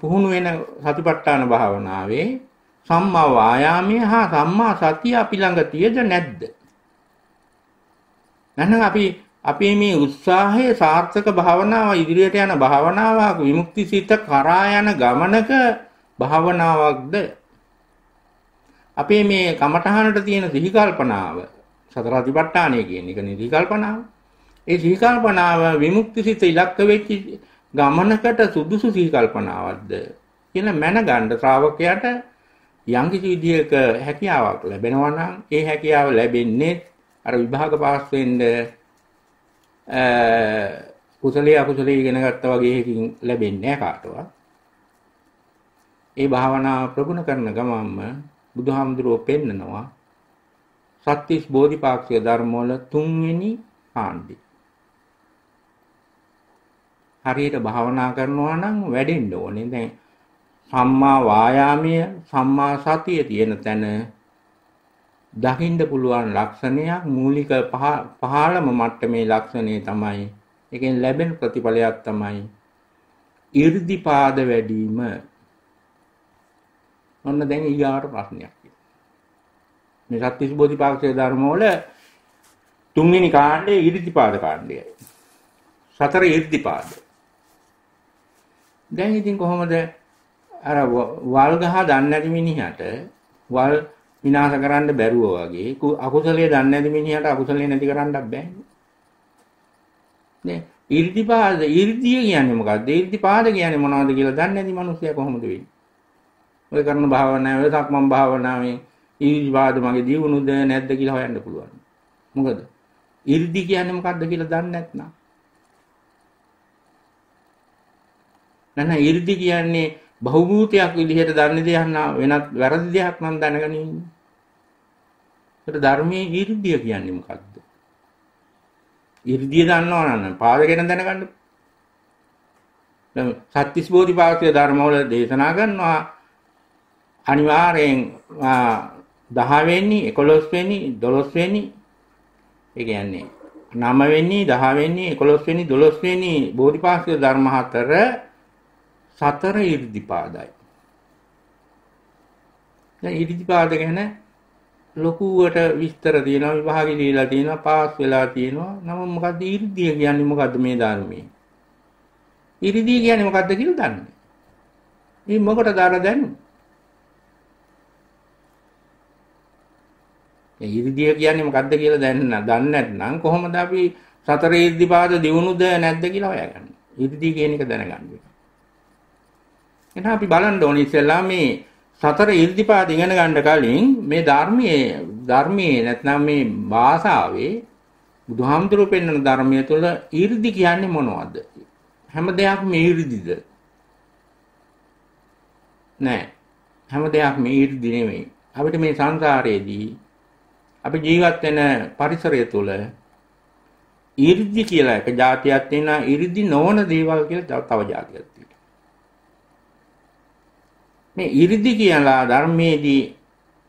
පුහුණු වෙන සතිපට්ඨාන භාවනාවේ සම්මා වායාමයේ හා සම්මා සතිය අපි ළඟ තියද නැද්ද? නැත්නම් අපි අපි මේ උත්සාහය සාර්ථක භාවනාව ඉදිරියට යන භාවනාවක් විමුක්ති සිත කරා යන ගමනක භාවනාවක්ද අපේ මේ කමඨහනට තියෙන සිහි කල්පනාව සතර අතිපට්ඨානය කියන එක නිදි කල්පනාව. ඒ සිහි කල්පනාව විමුක්ති සිත ඉලක්ක වෙච්ච ගමනකට සුදුසු සිහි කල්පනාවක්ද කියලා මැනගන්න ශ්‍රාවකයාට යම්කිසි විදියක හැකියාවක් ලැබෙනවා නම් ඒ හැකියාව ලැබෙන්නේ අර විභාග පාස් වෙන්නේ කුසලයේ අකුසලයේ ඉගෙන ගත්තා වගේ එකකින් ලැබෙන්නේ නැහැ කාටවත්. ඒ භාවනාව ප්‍රගුණ කරන ගමන්ම බුදුහාමුදුරුවෝ පෙන්නනවා සත්‍තිස් බෝධිපාක්ෂික ධර්මවල තුන්වෙනි ආණ්ඩි. හරියට භාවනා කරනවා නම් වැඩෙන්න ඕනේ. දැන් සම්මා වායාමය සම්මා සතිය තියෙන තැන දකින්න පුළුවන් ලක්ෂණයක් මූලික පහළම මට්ටමේ ලක්ෂණය තමයි එකෙන් ලැබෙන ප්‍රතිඵලයක් තමයි 이르දිපාද වැඩිම ඔන්න දැන් ඊගාට ප්‍රශ්නයක් මේ සත්‍විස් බෝධිපාක්ෂික ධර්ම වල තුන්වෙනි කාණ්ඩය 이르දිපාද කාණ්ඩයයි සතර 이르දිපාද දැන් ඉතින් කොහොමද අර වල් ගහ දන්නේ නැති මිනිහට වල් විනාශ කරන්න බැරුව වගේ අකුසලයේ දන්නේ නැති මිනිහට අකුසලයේ නැති කරන්නත් බෑනේ. නේ 이르දිපාද 이르දිය කියන්නේ මොකක්ද? 이르දිපාද කියන්නේ මොනවද කියලා දන්නේ නැති මිනිස්සයා කොහොමද වෙන්නේ? ඔය කරන භාවනාව, ඔය සක්මන් භාවනාවේ ඉරිදිපාද මගේ දියුණුද නැද්ද කියලා හොයන්න පුළුවන්. මොකද? 이르දි කියන්නේ මොකක්ද කියලා දන්නේ නැත්නම්. නැත්නම් 이르දි කියන්නේ බහුභූතයක් විදිහට දන්නේ දෙයක් වෙනත් වැරදි දෙයක් මම දැනගෙන ඉන්නේ. ඒකට ධර්මයේ 이르දිය කියන්නේ මොකක්ද? 이르දිය දන්නවා නම් පාදගෙන දැනගන්න. දැන් සත්‍තිස් බෝධිපාක්ෂිය ධර්මවල දේශනා කරනවා අනිවාර්යෙන් 10 වෙනි 11 වෙනි 12 වෙනි ඒ කියන්නේ 9 වෙනි 10 වෙනි 11 වෙනි 12 වෙනි බෝධිපාක්ෂික ධර්ම හතර සතර 이르දිපාදයි. දැන් 이르දිපාද ගැන ලොකුවට විස්තර තියෙනවා විභාග දීලා තියෙනවා පාස් වෙලා තියෙනවා නම මොකද්ද 이르දිය කියන්නේ මොකද්ද මේ ධර්මයේ 이르දිය කියන්නේ මොකද්ද කියලා දන්නේ මේ මොකට දාලා දැන්නේ ඉරිදිය කියන්නේ මොකද්ද කියලා දැනන්න දන්නේ නැත්නම් කොහොමද අපි සතර ඉර්ධිපාද දිනුනුද නැද්ද කියලා හොයාගන්නේ ඉරිදිය කියන එක දැනගන්න. එහෙනම් අපි බලන්න ඕනේ ඉස්සෙල්ලා මේ සතර ඊර්තිපාද ඉගෙන ගන්න කලින් මේ ධර්මයේ ධර්මයේ නැත්නම් මේ භාෂාවේ බුදුහාමුදුරුවෝ පෙන්වන ධර්මය තුළ ඊර්දි කියන්නේ මොනවද? හැම දෙයක්ම ඊර්දිද? නෑ. හැම දෙයක්ම ඊර්දි නෙමෙයි. අපිට මේ සංසාරයේදී අපි ජීවත් වෙන පරිසරය තුළ ඊර්දි කියලා එක જાතියක් තියෙනවා ඊර්දි නොවන දේවල් කියලා තව જાතියක් තියෙනවා. මේ 이르දි කියලා ධර්මයේදී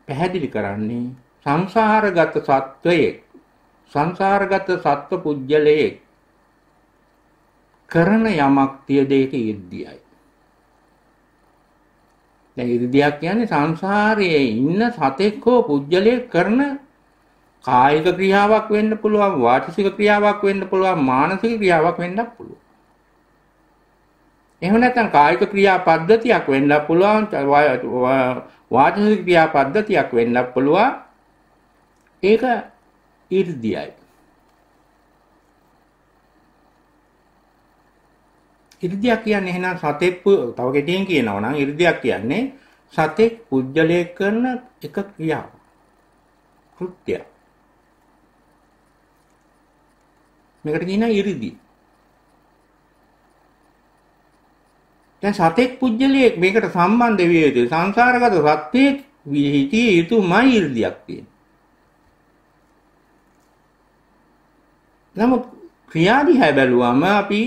පැහැදිලි කරන්නේ සංසාරගත සත්වයේ සංසාරගත සත්ව පුජ්‍යලයේ කරන යමක් තියදේක ඉර්ධියයි. දැන් ඉර්ධියක් කියන්නේ සංසාරයේ ඉන්න සතෙක් හෝ පුජ්‍යලයේ කරන කායික ක්‍රියාවක් වෙන්න පුළුවන් වාචික ක්‍රියාවක් වෙන්න පුළුවන් මානසික ක්‍රියාවක් වෙන්නත් පුළුවන්. එහෙම නැත්නම් කායික ක්‍රියා පද්ධතියක් වෙන්න පුළුවන් වාචික ක්‍රියා පද්ධතියක් වෙන්න පුළුවන් ඒක 이르දියයි 이르දිය කියන්නේ එහෙනම් සතෙක් තව කෙටියෙන් කියනවා නම් 이르දියක් කියන්නේ සතෙක් කුජලයේ කරන එක ක්‍රියාව කෘත්‍යය මේකට කියනවා 이르දිය දැන් සතෙක් පුජ්‍යලයක් මේකට සම්බන්ධ විය යුතු සංසාරගත සත්‍යයේ විහිදී යුතුමයි irdiyak තියෙනවා. නමුත් ක්‍රියාදිහා බැලුවම අපි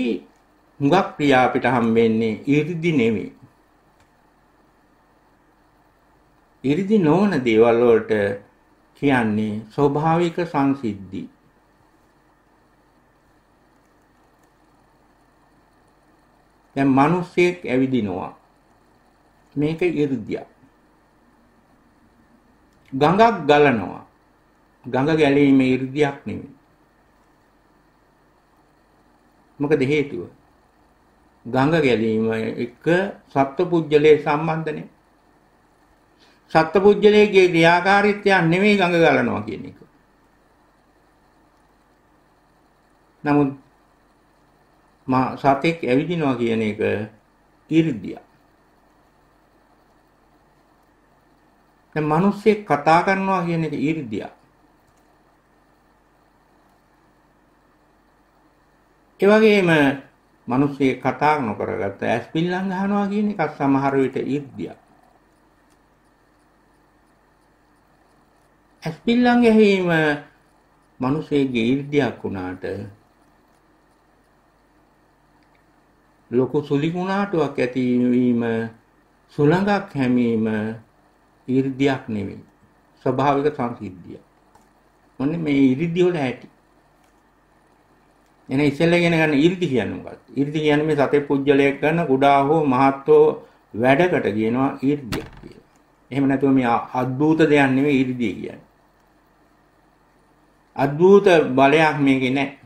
හුඟක් ක්‍රියා අපිට හම්බෙන්නේ irdi නෙමෙයි. irdi නොවන දේවල් වලට කියන්නේ ස්වභාවික සංසිද්ධි. දැන් මිනිස්සෙක් ඇවිදිනවා. මේක 이르දියක්. ගඟක් ගලනවා. ගඟ ගැලීමේ 이르දියක් නෙමෙයි. මොකද හේතුව? ගඟ ගැලීම එක සත්පුජ්‍යලේ සම්බන්ධනේ. සත්පුජ්‍යලේගේ ක්‍රියාකාරීත්වය නෙමෙයි ගඟ ගලනවා කියන එක. නමුත් මා සතෙක් ඇවිදිනවා කියන එක 이르දියා. දැන් මිනිස්සෙක් කතා කරනවා කියන එක 이르දියා. ඒ වගේම මිනිස්සේ කතා නොකරගත්ත ඇස් පිල්ලම් ගන්නවා කියන එකක් සමහර විට ඉර්ධියක්. ඇස් පිල්ලම් ගැහිම මිනිස්සේගේ ඉර්ධියක් වුණාට ලොකු සුලිගුණාටුවක් ඇතිවීම සුළඟක් හැමීම ඉර්ධියක් නෙවෙයි. ස්වභාවික සංසිද්ධිය. ඔන්න මේ ඉර්ධිය වල ඇති. එන ඉස්සෙල්ලා ඉගෙන ගන්න ඉර්ධි කියන්නේ මොකක්ද? ඉර්ධි කියන්නේ මේ සතේ පුජ්‍යලයක් ගන්න කුඩා හෝ මහත්ෝ වැඩකට කියනවා ඉර්ධියක් කියලා. එහෙම නැතුව මේ අද්භූත දෙයක් නෙවෙයි ඉර්ධිය කියන්නේ. අද්භූත බලයක් මේකේ නැහැ.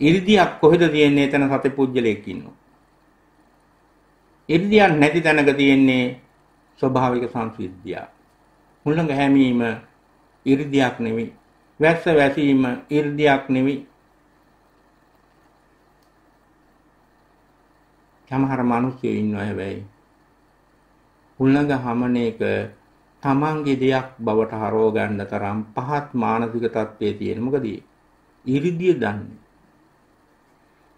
이르දියක් කොහෙද තියෙන්නේ එතන සති පුජ්‍යලයක් ඉන්නවා. ඉර්ධියක් නැති තැනක තියෙන්නේ ස්වභාවික සංසිද්ධිය. මුල්ලඟ හැමීම ඉර්ධියක් නෙවෙයි. වැස්ස වැසීම ඉර්ධියක් නෙවෙයි. සමහර මිනිස්සු ඉන්නවා හැබැයි. මුල්ලඟ හැමන එක තමන්ගේ දෙයක් බවට හරව ගන්න තරම් පහත් මානසික තත්ත්වයේ තියෙන මොකද? ඉර්ධිය දන්නේ.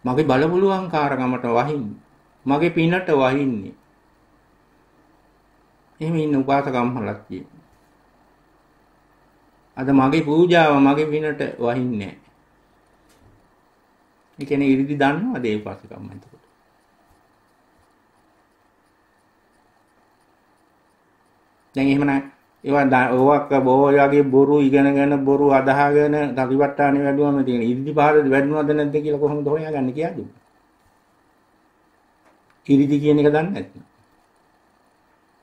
මගේ බලබුලුවන්කාරකමට වහින්නේ. මගේ පිනට වහින්නේ. එහෙම ඉන්න උපාසකම්හලක් කියනවා. අද මගේ පූජාව මගේ පිනට වහින්නේ නැහැ. ඒ කියන්නේ ඉරිදි දන්නවද ඒ උපාසකම්ම එතකොට? දැන් එහෙමනම් ඒවන් ඔවක් බෝයගේ බොරු ඉගෙනගෙන බොරු අදහගෙන දකිවට්ටානේ වැඩුවම තියෙන ඉරිදි පහරද වැඩුණාද නැද්ද කියලා කොහොමද හොයාගන්නේ කියලාද ඉරිදි කියන එක දන්නේ නැත්නම්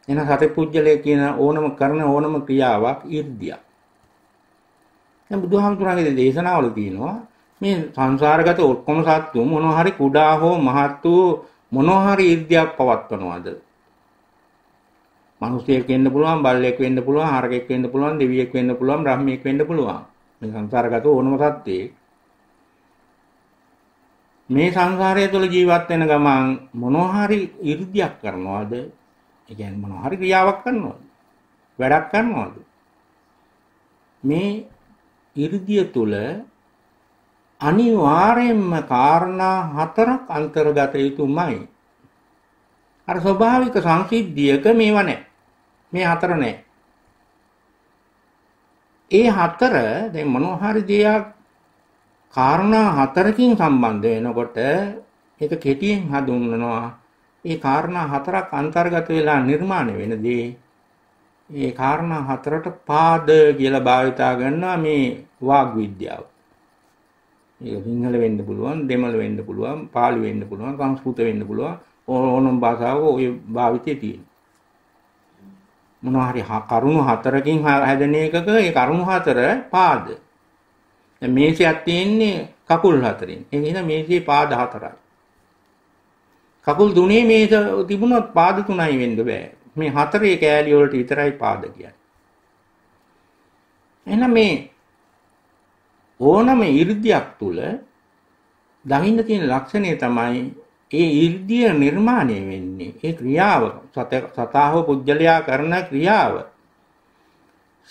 එහෙනම් සතේ පුජ්‍යලයේ කියන ඕනම කරන ඕනම ක්‍රියාවක් ඉර්ධියක් දැන් බුදුහාමුදුරන්ගේ දේශනාවල තියෙනවා මේ සංසාරගත ඔක්කොම සත්තු මොනවා හරි කුඩා හෝ මහත් වූ මොනවා හරි ඉර්ධියක් පවත්වනවාද මිනිසෙක් වෙන්න පුළුවන්, බල්ලෙක් වෙන්න පුළුවන්, හරකෙක් වෙන්න පුළුවන්, දෙවියෙක් වෙන්න පුළුවන්, බ්‍රහ්මෙක් වෙන්න පුළුවන්. මේ සංසාරගත ඕනම සත්‍යයක්. මේ සංසාරය තුළ ජීවත් වෙන ගමන් මොනෝhari 이르දියක් කරනවද? ඒ කියන්නේ මොනෝhari ක්‍රියාවක් කරනවද? වැඩක් කරනවද? මේ 이르දිය තුළ අනිවාර්යයෙන්ම කාරණා හතරක් අන්තර්ගත යුතුමයි. අර ස්වභාවික සංසිද්ධියක මේව නැහැ. මේ හතර නෑ. ඒ හතර දැන් මොනහරි දෙයක් කාරණා හතරකින් සම්බන්ධ වෙනකොට ඒක කෙටියෙන් හඳුන්වනවා. ඒ කාරණා හතරක් අන්තර්ගත වෙලා නිර්මාණය වෙනදී මේ කාරණා හතරට පාද කියලා භාවිතා කරනවා මේ වාග් විද්‍යාව. ඒක සිංහල වෙන්න පුළුවන්, දෙමළ වෙන්න පුළුවන්, පාලි වෙන්න පුළුවන්, සංස්කෘත වෙන්න පුළුවන්. ඕනම භාෂාවක ওই භාවිතය තියෙනවා. මොනවා හරි කරුණු හතරකින් හැදෙන එකක ඒ කරුණු හතර පාද. දැන් මේසයක් තියෙන්නේ කකුල් හතරෙන්. ඒ නිසා මේසේ පාද හතරයි. කකුල් තුනේ මේස තිබුණොත් පාද තුනයි වෙන්න බෑ. මේ හතරේ කෑලි වලට විතරයි පාද කියන්නේ. එහෙනම් මේ ඕනම 이르දියක් තුල දකින්න තියෙන ලක්ෂණය තමයි ඒ 이르දිය නිර්මාණය වෙන්නේ ඒ ක්‍රියාව සතා හෝ පුජ්‍යලයා කරන ක්‍රියාව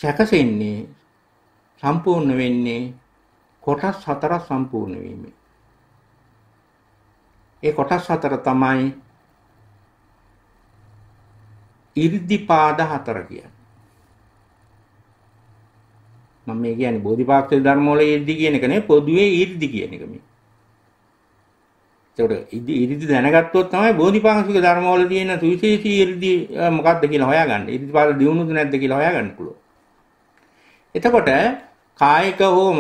සැකසෙන්නේ සම්පූර්ණ වෙන්නේ කොටස් හතර සම්පූර්ණ වීමෙන් ඒ කොටස් හතර තමයි 이르දිපාද හතර කියන්නේ මම මේ කියන්නේ බෝධිපාක්ෂික ධර්ම වල 이르දි කියන එක නෙවෙයි පොදුවේ 이르දි කියන එක මේ එතකොට ඉරිදි දැනගත්තොත් තමයි බෝධිපාක්ෂික ධර්මවල තියෙන සුවිශේෂී ඉරිදි මොකක්ද කියලා හොයාගන්න. ඉරිදිපාද දියුණුද නැද්ද කියලා හොයාගන්න පුළුවන්. එතකොට කායික හෝ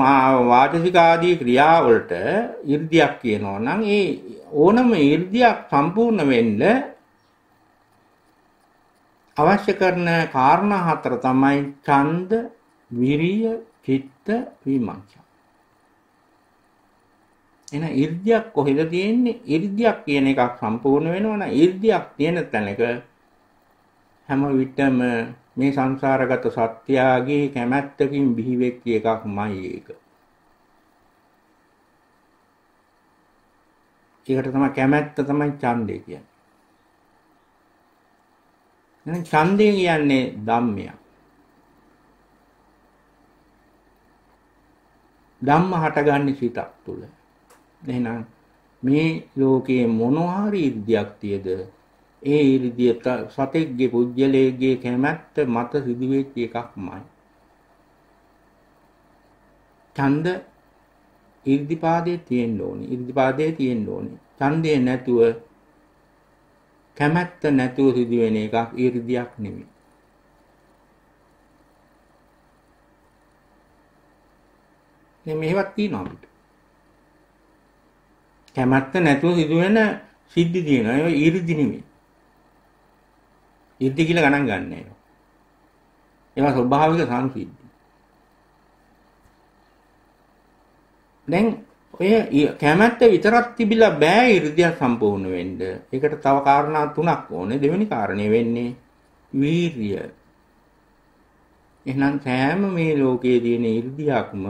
වාචික ආදී ක්‍රියාවලට ඉර්ධියක් කියනවා නම් ඒ ඕනම ඉර්ධියක් සම්පූර්ණ වෙන්න අවශ්‍ය කරන කාරණා හතර තමයි ඡන්ද, විරිය, චිත්ත, විමර්ශන. එන 이르දියක් කොහෙද තියෙන්නේ? 이르දියක් කියන එකක් සම්පූර්ණ වෙනවනම් 이르දියක් තියෙන තැනක හැම විටම මේ සංසාරගත සත්‍යාගේ කැමැත්තකින් බිහිවෙච්ච එකක්මයි ඒක. ඒකට තමයි කැමැත්ත තමයි ඡන්දය කියන්නේ. එහෙනම් ඡන්දය කියන්නේ ධම්මයක්. ධම්ම හටගන්නේ සිතක් තුළ. එහෙනම් මේ ලෝකයේ මොනහරි ඉර්ධියක් තියද ඒ ඉර්ධිය සතෙක්ගේ පුජ්‍යලයේගේ කැමැත්ත මත සිදුවෙච්ච එකක්මයි. ඡන්ද ඉර්ධිපාදයේ තියෙන්න ඕනේ. ඉර්ධිපාදයේ තියෙන්න ඕනේ. ඡන්දය නැතුව කැමැත්ත නැතුව සිදුවෙන එකක් ඉර්ධියක් නෙමෙයි. මේ මෙහෙවත් තියෙනවා අපිට. කැමැත්ත නැතුව සිදුවෙන සිද්ධි තියෙනවා. ඒවා ඊර්ධි නෙමෙයි. ඊර්ධි කියලා ගණන් ගන්න ඒවා. ඒවා ස්වභාවික සංසිද්ධි. දැන් ඔය කැමැත්ත විතරක් තිබිලා බෑ ඊර්ධිය සම්පූර්ණ වෙන්න. ඒකට තව කාරණා තුනක් ඕනේ. දෙවෙනි කාරණේ වෙන්නේ වීරිය. එහෙනම් සෑම මේ ලෝකයේ තියෙන ඊර්ධියක්ම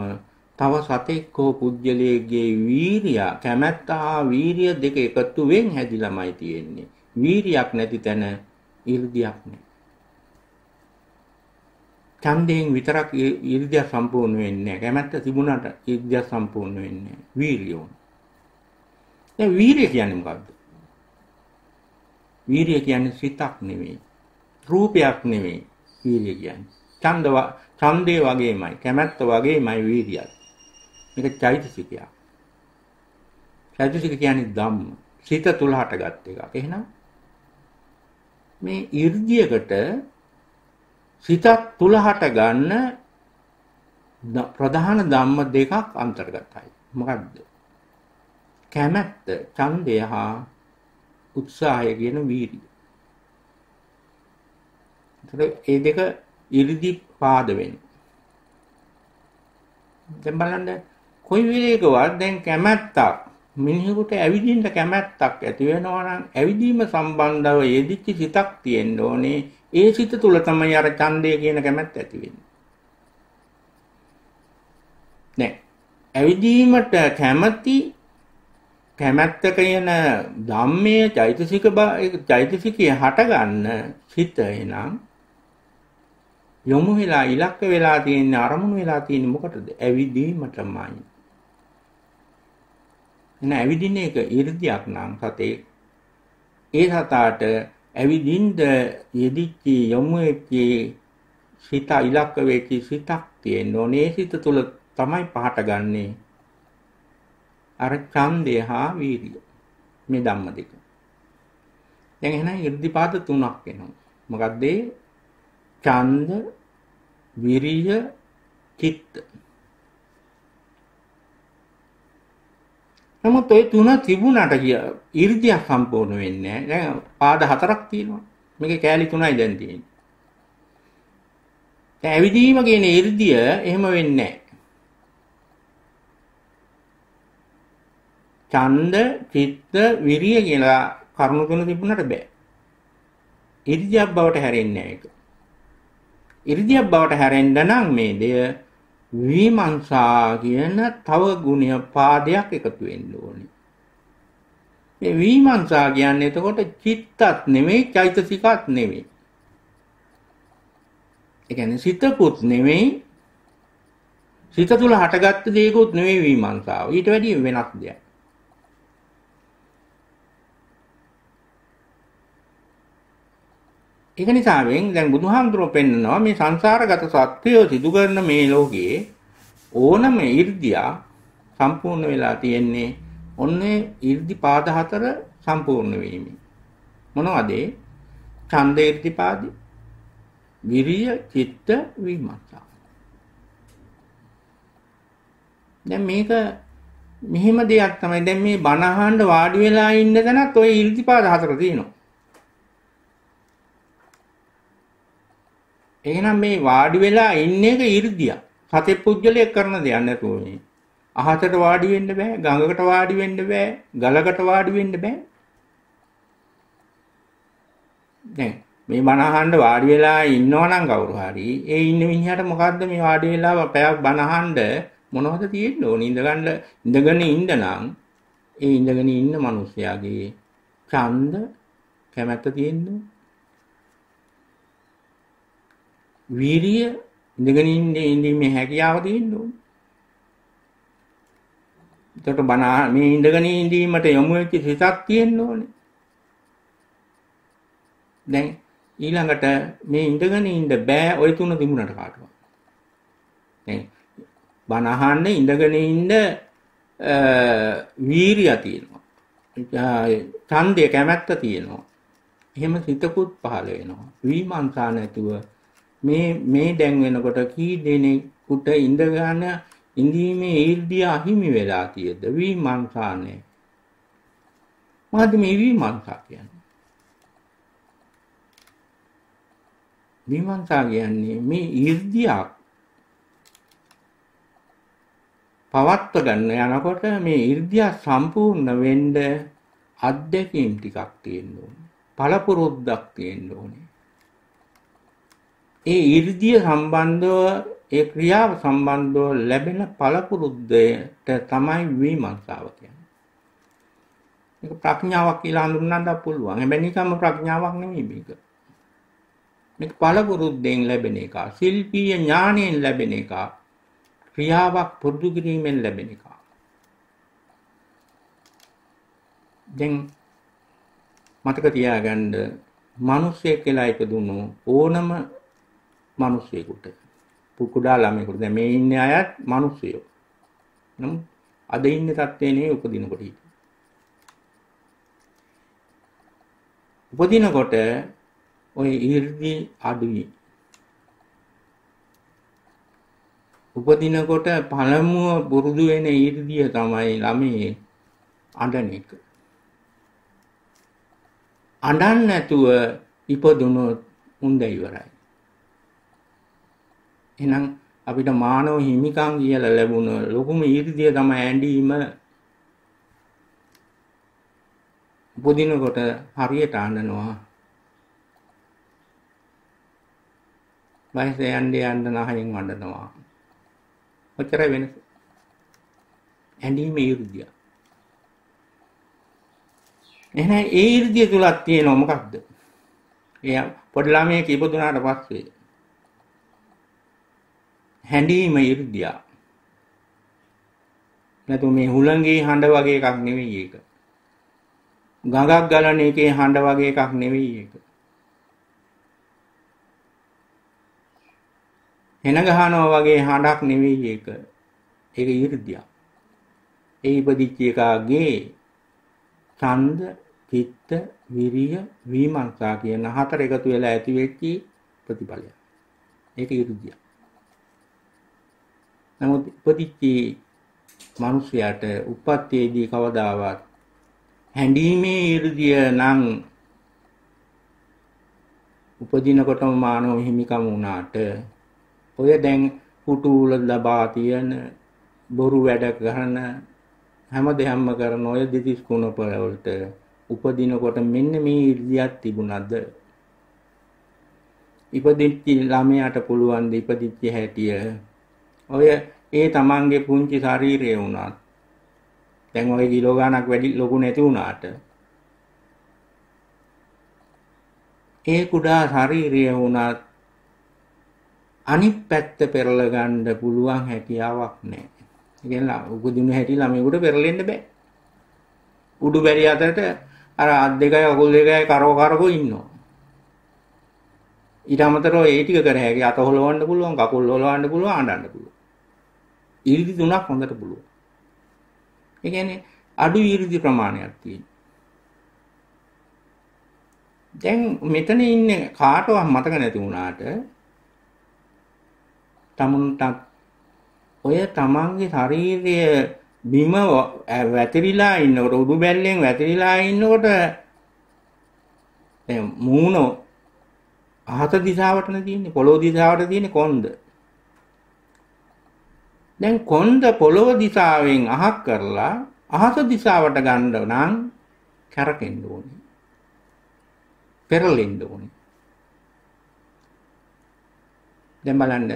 තව සතෙක් හෝ පුද්ගලයෙක්ගේ වීරිය කැමැත්ත හා වීරිය දෙක එකතු වෙන් හැදිලාමයි තියෙන්නේ. වීරියක් නැති තැන 이르දියක් නැහැ. ඡන්දයෙන් විතරක් 이르දිය සම්පූර්ණ වෙන්නේ නැහැ. කැමැත්ත තිබුණාට 이르දිය සම්පූර්ණ වෙන්නේ නැහැ. වීරිය ඕන. දැන් වීරිය කියන්නේ මොකද්ද? වීරිය කියන්නේ සිතක් නෙමෙයි. රූපයක් නෙමෙයි. වීරිය කියන්නේ. ඡන්දව ඡන්දේ වගේමයි කැමැත්ත වගේමයි වීරියත්. මේක චෛතසිකයක්. චෛතසික කියන්නේ ධම්ම. සිත තුල හටගත් එකක්. එහෙනම් මේ 이르දියකට සිතක් තුල හට ගන්න ප්‍රධාන ධම්ම දෙකක් අන්තර්ගතයි. මොකද්ද? කැමැත්ත, ඡන්දය හා උත්සාහය කියන වීර්යය. ඒ දෙක 이르දි පාද වෙන්නේ. දැන් බලන්න කොයි විවේකවත් දැන් කැමැත්තක් මිනිහෙකුට ඇවිදින්න කැමැත්තක් ඇති වෙනවා නම් ඇවිදීම සම්බන්ධව යෙදිච්ච සිතක් තියෙන්න ඕනේ ඒ සිත තුල තමයි අර ඡන්දය කියන කැමැත්ත ඇති වෙන්නේ ඇවිදීමට කැමැති කැමැත්ත කියන ධම්මයේ චෛතසික චෛතසිකයේ හටගන්න සිත එනම් යොමු වෙලා ඉලක්ක වෙලා තියෙන අරමුණු වෙලා තියෙන මොකටද ඇවිදීමටමයි එන ඇවිදින එක 이르දියක් නම් සතේ ඒ සතාට ඇවිදින්ද යෙදිච්ච යොමු වෙච්ච සිත ඉලක්ක වෙච්ච සිතක් තියෙන්න ඕනේ සිත තුල තමයි පහට ගන්නෙ අර ඡන්දය හා වීර්ය මේ ධම්ම දෙක දැන් එහෙනම් 이르දිපාද තුනක් වෙනවා මොකක්ද ඒ ඡන්ද විරිය චිත්ත නමුත් ඒ තුන තිබුණාට කිය 이르දියක් සම්පූර්ණ වෙන්නේ නැහැ. දැන් පාද හතරක් තියෙනවා. මේකේ කෑලි තුනයි දැන් තියෙන්නේ. දැන් ඇවිදීම කියන 이르දිය එහෙම වෙන්නේ නැහැ. ඡන්ද, චිත්ත, විරිය කියලා කරුණු තුන තිබුණාට බෑ. 이르දියක් බවට හැරෙන්නේ නැහැ ඒක. 이르දියක් බවට හැරෙන්න නම් මේ දෙය විමංසා කියන තව ගුණය පාදයක් එකතු වෙන්න ඕනේ. ඒ විමංසා කියන්නේ එතකොට චිත්තත් නෙමෙයි චෛතසිකත් නෙමෙයි. ඒ කියන්නේ සිතකුත් නෙමෙයි සිත තුල හටගත්ත දේකුත් නෙමෙයි විමංසාව. ඊට වැඩිය වෙනස් දෙයක්. ඒක නිසාවෙන් දැන් බුදුහාමුදුරුව පෙන්නනවා මේ සංසාරගත සත්‍යය සිදු කරන මේ ලෝකයේ ඕනම 이르දියා සම්පූර්ණ වෙලා තියෙන්නේ ඔන්නේ 이르දි පාද හතර සම්පූර්ණ වීම. මොනවද? ඡන්ද 이르දි පාදි, විරිය, චිත්ත, විමර්ශන. දැන් මේක මෙහෙම දෙයක් තමයි. දැන් මේ බණ අහන්න වාඩි වෙලා ඉන්න දැනත් ওই 이르දි පාද හතර තියෙනවා. එහෙනම් මේ වාඩි වෙලා ඉන්න එක 이르දියා. සතේ පුජ්‍යලයක් කරන දෙයක් නැතුව මේ. අහසට වාඩි වෙන්න බෑ, ගඟකට වාඩි වෙන්න බෑ, ගලකට වාඩි වෙන්න බෑ. දැන් මේ බණහඬ වාඩි වෙලා ඉන්නවනම් කවුරු හරි ඒ ඉන්න මිනිහට මොකද්ද මේ වාඩි වෙලා පැයක් බණහඬ මොනවද තියෙන්න ඕනේ ඉඳගන්න ඉඳගෙන ඉන්නනම් ඒ ඉඳගෙන ඉන්න මිනිස්යාගේ ඡන්ද කැමැත්ත තියෙන්නේ වීරිය ඉඳගෙන ඉන්නේ ඉඳීමේ හැකියාව තියෙන්න ඕනේ. එතකොට බණ මේ ඉඳගෙන ඉඳීමට යොමු වෙච්ච සිතක් තියෙන්න ඕනේ. දැන් ඊළඟට මේ ඉඳගෙන ඉන්න බෑ ওই තුන තිබුණට කාටවත්. දැන් බණ අහන්න ඉඳගෙන ඉන්න වීරිය තියෙනවා. ඡන්දය කැමැත්ත තියෙනවා. එහෙම සිතකුත් පහළ වෙනවා. විමර්ශන නැතුව මේ මේ දැන් වෙනකොට කී දෙනෙකුට ඉඳගන ඉඳීමේ ඊර්දිය අහිමි වෙලා තියෙද විමංසානේ මොකද්ද මේ විමංසා කියන්නේ විමංසා කියන්නේ මේ ඊර්දියක් පවත්ව ගන්න යනකොට මේ ඊර්දිය සම්පූර්ණ වෙන්න අත්දැකීම් ටිකක් තියෙන්න ඕනේ පළපුරුද්දක් තියෙන්න ඕනේ ඒ 이르දිය සම්බන්ධව ඒ ක්‍රියාව සම්බන්ධව ලැබෙන පළපුරුද්දයට තමයි විමර්ශාව කියන්නේ. මේක ප්‍රඥාවක් කියලා හඳුන්වන්න පුළුවන්. හැබැයි නිකම්ම ප්‍රඥාවක් නෙමෙයි මේක. මේක පළපුරුද්දෙන් ලැබෙන එක. ශිල්පීය ඥාණයෙන් ලැබෙන එක. ක්‍රියාවක් පුරුදු කිරීමෙන් ලැබෙන එක. දැන් මතක තියාගන්න මිනිස්සෙක් කියලා ඉපදුණු ඕනම මිනිස්සෙකුට. කුඩා ළමයෙකුට. දැන් මේ ඉන්න අයත් මිනිස්සයෝ. නම් අද ඉන්න තත්ත්වේ නේ උපදිනකොට හිටියේ. උපදිනකොට ඔය 이르දි අඩුයි. උපදිනකොට පළමුව බුරුදු වෙන 이르දිය තමයි ළමයේ අඬන එක. අඬන්නේ නැතුව ඉපදුනොත් උන්ද ඉවරයි. එහෙනම් අපිට මානව හිමිකම් කියලා ලැබුණ ලොකුම ඊර්තිය තමයි ඇඬීම උපදිනකොට හරියට අඬනවා වයස යන්න යන්න නහයෙන් අඬනවා ඔච්චරයි වෙනස ඇඬීම ඊර්තිය එහෙනම් ඒ ඊර්තිය තුලක් තියෙනව මොකක්ද එයා පොඩි ළමයෙක් ඉපදුනාට පස්සේ හැඬීම 이르දියා. නැතු මේ හුලඟේ හඬ වගේ එකක් නෙවෙයි ඒක. ගඟක් ගලන එකේ හඬ වගේ එකක් නෙවෙයි ඒක. හෙන ගහනවා වගේ හඬක් නෙවෙයි ඒක. ඒක 이르දියා. ඒ ඉපදිච්ච එකාගේ ඡන්ද, චිත්ත, විරිය, විමර්ශා කියන හතර එකතු වෙලා ඇති වෙච්ච ප්‍රතිඵලය. ඒක 이르දියා. නමුත් උපදිච්ච මිනිසයාට උපත්යේදී කවදාවත් හැඬීමේ 이르දිය නම් උපදිනකොටම මානව හිමිකම වුණාට ඔය දැන් පුටුල ලබා තියෙන බොරු වැඩ කරන හැම දෙයක්ම කරන ඔය දෙතිස් කුණපරවලට උපදිනකොට මෙන්න මේ ඉර්ධියක් තිබුණාද ඉපදිච්ච ළමයාට පුළුවන් ද ඉපදිච්ච හැටිය ඔය ඒ තමන්ගේ පුංචි ශරීරය වුණත් දැන් ඔය කිලෝ ගාණක් වැඩි ලොකු නැති වුණාට ඒ කුඩා ශරීරය වුණත් අනිත් පැත්ත පෙරල ගන්න පුළුවන් හැකියාවක් නැහැ. ඒ කියන්නේ උගුදුන හැටි ළමයෙකුට පෙරලෙන්න බෑ. උඩු බැරි අතරට අර අත් දෙකයි අකුල් දෙකයි කරව කරව ඉන්නවා. ඊට අමතරව ඒ ටික කර හැකි අත හොලවන්න පුළුවන් කකුල් හොලවන්න පුළුවන් ආඩන්න පුළුවන් ඉරිදි තුනක් හොඳට පුළුවන් ඒ කියන්නේ අඩු ඉරිදි ප්‍රමාණයක් තියෙන දැන් මෙතන ඉන්නේ කාටවත් මතක නැති වුණාට තමුන්ට ඔය තමන්ගේ ශරීරය බිම වැතිරිලා ඉන්නකොට උඩු බැල්ලෙන් වැතිරිලා ඉන්නකොට දැන් මූණ අහත දිශාවටන තියෙන්නේ පොළොව දිශාවට තියෙන්නේ කොන්ද. දැන් කොන්ද පොළොව දිශාවෙන් අහක් කරලා අහස දිශාවට ගන්න නම් කැරකෙන්න ඕනේ. පෙරලෙන්න ඕනේ. දැන් බලන්න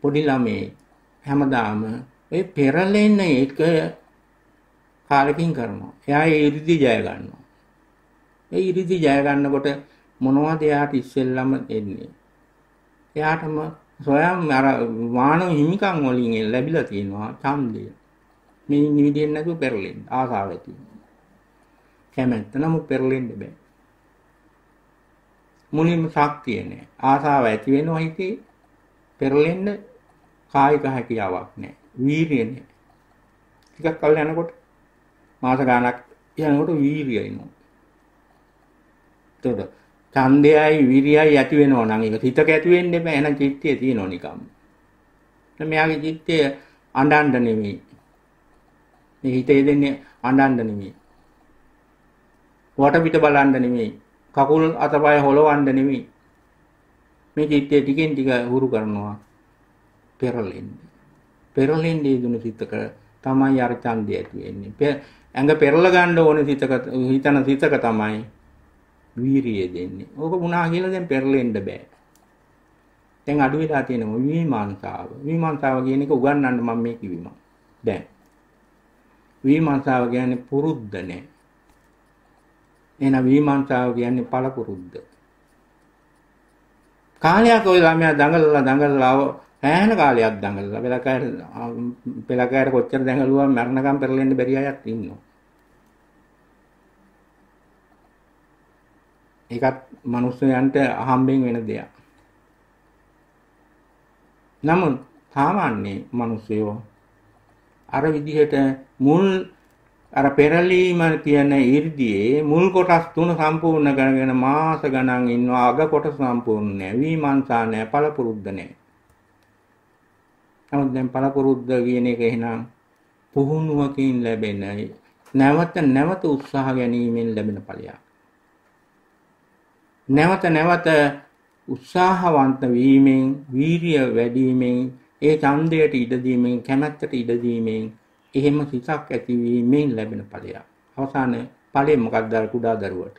පොඩි ළමේ හැමදාම ඒ පෙරලෙන එක කාලකින් කරනවා. එයා ඒ ඉරිදි ජය ගන්නවා. ඒ ඉරිදි ජය ගන්නකොට මොනවද එයාට ඉස්සෙල්ලම එන්නේ එයාටම සොයම් අර මානව හිමිකම් වලින් ලැබිලා තියෙනවා ඡන්දය මේ නිවිදෙන්න නැතුව පෙරලෙන්න ආසාව ඇති කැමැත්ත නමුත් පෙරලෙන්න බෑ මුලින්ම ශක්තිය නෑ ආසාව ඇති වෙනවා හිතේ පෙරලෙන්න කායික හැකියාවක් නෑ වීර්යය නෑ ටිකක් කල් යනකොට මාස ගාණක් යනකොට වීර්යය එනවා එතකොට ඡන්දයයි විරියයි ඇති වෙනවා නම් ඒක හිතක ඇති වෙන්නේ බෑ එහෙනම් චිත්තය තියෙනවා නිකම්. මෙයාගේ චිත්තය අඬන්න නෙමෙයි. මේ හිතේ දෙන්නේ අඬන්න නෙමෙයි. වට පිට බලන්න නෙමෙයි. කකුල් අතපය හොලවන්න නෙමෙයි. මේ චිත්තය ටිකෙන් ටික හුරු කරනවා. පෙරලෙන්නේ. පෙරලෙන්නේ දුන සිතක තමයි අර ඡන්දය ඇති වෙන්නේ. ඇඟ පෙරල ගන්න ඕන සිතක හිතන සිතක තමයි වීරිය දෙන්නේ. ඕක වුණා කියලා දැන් පෙරලෙන්න බෑ. දැන් අඩු වෙලා තියෙනවා විමර්ශාව. විමර්ශාව කියන එක උගන්වන්න මම මේ කිව්වම. දැන් විමර්ශාව කියන්නේ පුරුද්ද නෑ. එහෙනම් විමර්ශාව කියන්නේ පළපුරුද්ද. කාලයක් ওই ළමයා දඟලලා දඟලලා ඈන කාලයක් දඟලලා පෙළකෑර පෙළකෑර කොච්චර දඟලුවා මරණකම් පෙරලෙන්න බැරි අයත් ඉන්නවා. ඒකත් මිනිස්සුයන්ට අහම්බෙන් වෙන දෙයක්. නමුත් සාමාන්‍ය මිනිස්සයෝ අර විදිහට මුල් අර පෙරලීම කියන 이르දියේ මුල් කොටස් තුන සම්පූර්ණ කරගෙන මාස ගණන් ඉන්නවා අග කොටස සම්පූර්ණ නැහැ විමාංශා නැහැ පළපුරුද්ද නැහැ. නමුත් දැන් පළපුරුද්ද කියන එක එහෙනම් පුහුණුවකින් ලැබෙන නැවත නැවත උත්සාහ ගැනීමෙන් ලැබෙන ඵලයක්. නැවත නැවත උත්සාහවන්ත වීමෙන් වීරිය වැඩිවීමෙන් ඒ ඡන්දයට ඉඩ දීමෙන් කැමැත්තට ඉඩ දීමෙන් එහෙම සිතක් ඇතිවීමෙන් ලැබෙන ඵලයක්. අවසානයේ ඵලය මොකක්ද කුඩා දරුවට?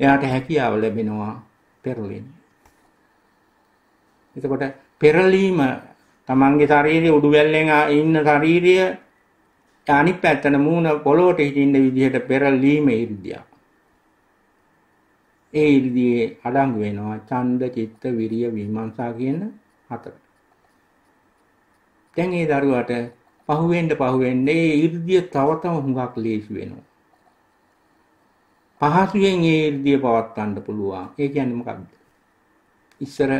එයාට හැකියාව ලැබෙනවා පෙරලෙන්න. එතකොට පෙරලීම තමන්ගේ ශරීරයේ උඩුවැල්ලෙන් ඉන්න ශරීරය අනිත් පැත්තට මූණ පොළොවට හිටින්න විදිහට පෙරලීමේ ඉර්ධියක්. ඒ ඉරිදියේ අඩංගු වෙනවා ඡන්ද චිත්ත විරිය විමර්ශා කියන හතර. දැන් ඒ දරුවාට පහුවෙන්න පහුවෙන්න ඒ ඉරිදිය තව තව හුඟක් ලේසි වෙනවා. පහසුවෙන් ඒ ඉරිදිය පවත්වන්න පුළුවන්. ඒ කියන්නේ මොකක්ද? ඉස්සර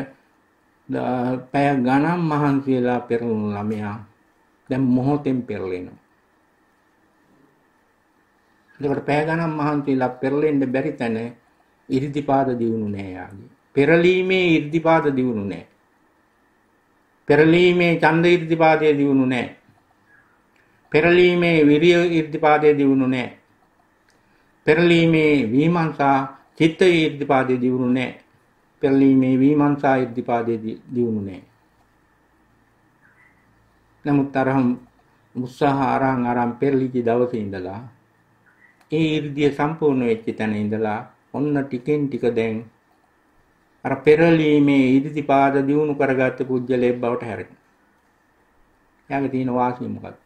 පැය ගණන් මහන්සි වෙලා පෙරළුණු ළමයා දැන් මොහොතෙන් පෙරලෙනවා. එතකොට පැය ගණන් මහන්සි වෙලා පෙරලෙන්න බැරි තැන 이르දිපාද දියුණු නෑ යාගේ. පෙරලීමේ 이르දිපාද දියුණු නෑ. පෙරලීමේ ඡන්ද 이르දිපාදයේ දියුණු නෑ. පෙරලීමේ විරිය 이르දිපාදයේ දියුණු නෑ. පෙරලීමේ විමර්ශා චිත්ත 이르දිපාදයේ දියුණු නෑ. පෙරලීමේ විමර්ශා 이르දිපාදයේ දියුණු නෑ. නමුත් අරහම් උත්සාහ අරන් අරන් පෙරලිච්ච දවසේ ඉඳලා ඒ 이르දිය සම්පූර්ණ වෙච්ච තැන ඉඳලා ඔන්න ටිකෙන් ටික දැන් අර පෙරලීමේ ඉදිරිපාද දියුණු කරගත්ත පුජ්‍යලේ බවට හැරෙන. යාගේ තියෙන වාසිය මොකක්ද?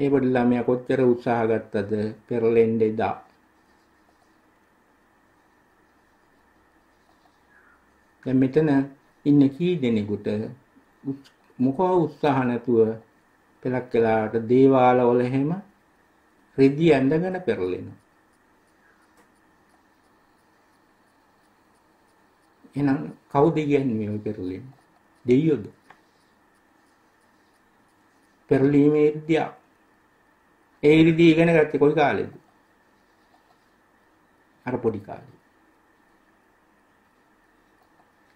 ඒ පොඩි ළමයා කොච්චර උත්සාහ ගත්තද පෙරලෙන්නේ දා. දැන් මෙතන ඉන්න කී දෙනෙකුට මොකෝ උත්සාහ නැතුව පෙලක් වෙලාට දේවාල වල හැම රෙදි ඇඳගෙන පෙරලෙනවා. එහෙනම් කවුද කියන්නේ මේ පෙරලෙන්නේ? දෙවියෝද? පෙරලීමේ විද්‍යාව. ඒ විදිහ ඉගෙන ගත්තේ කොයි කාලෙද? අර පොඩි කාලේ.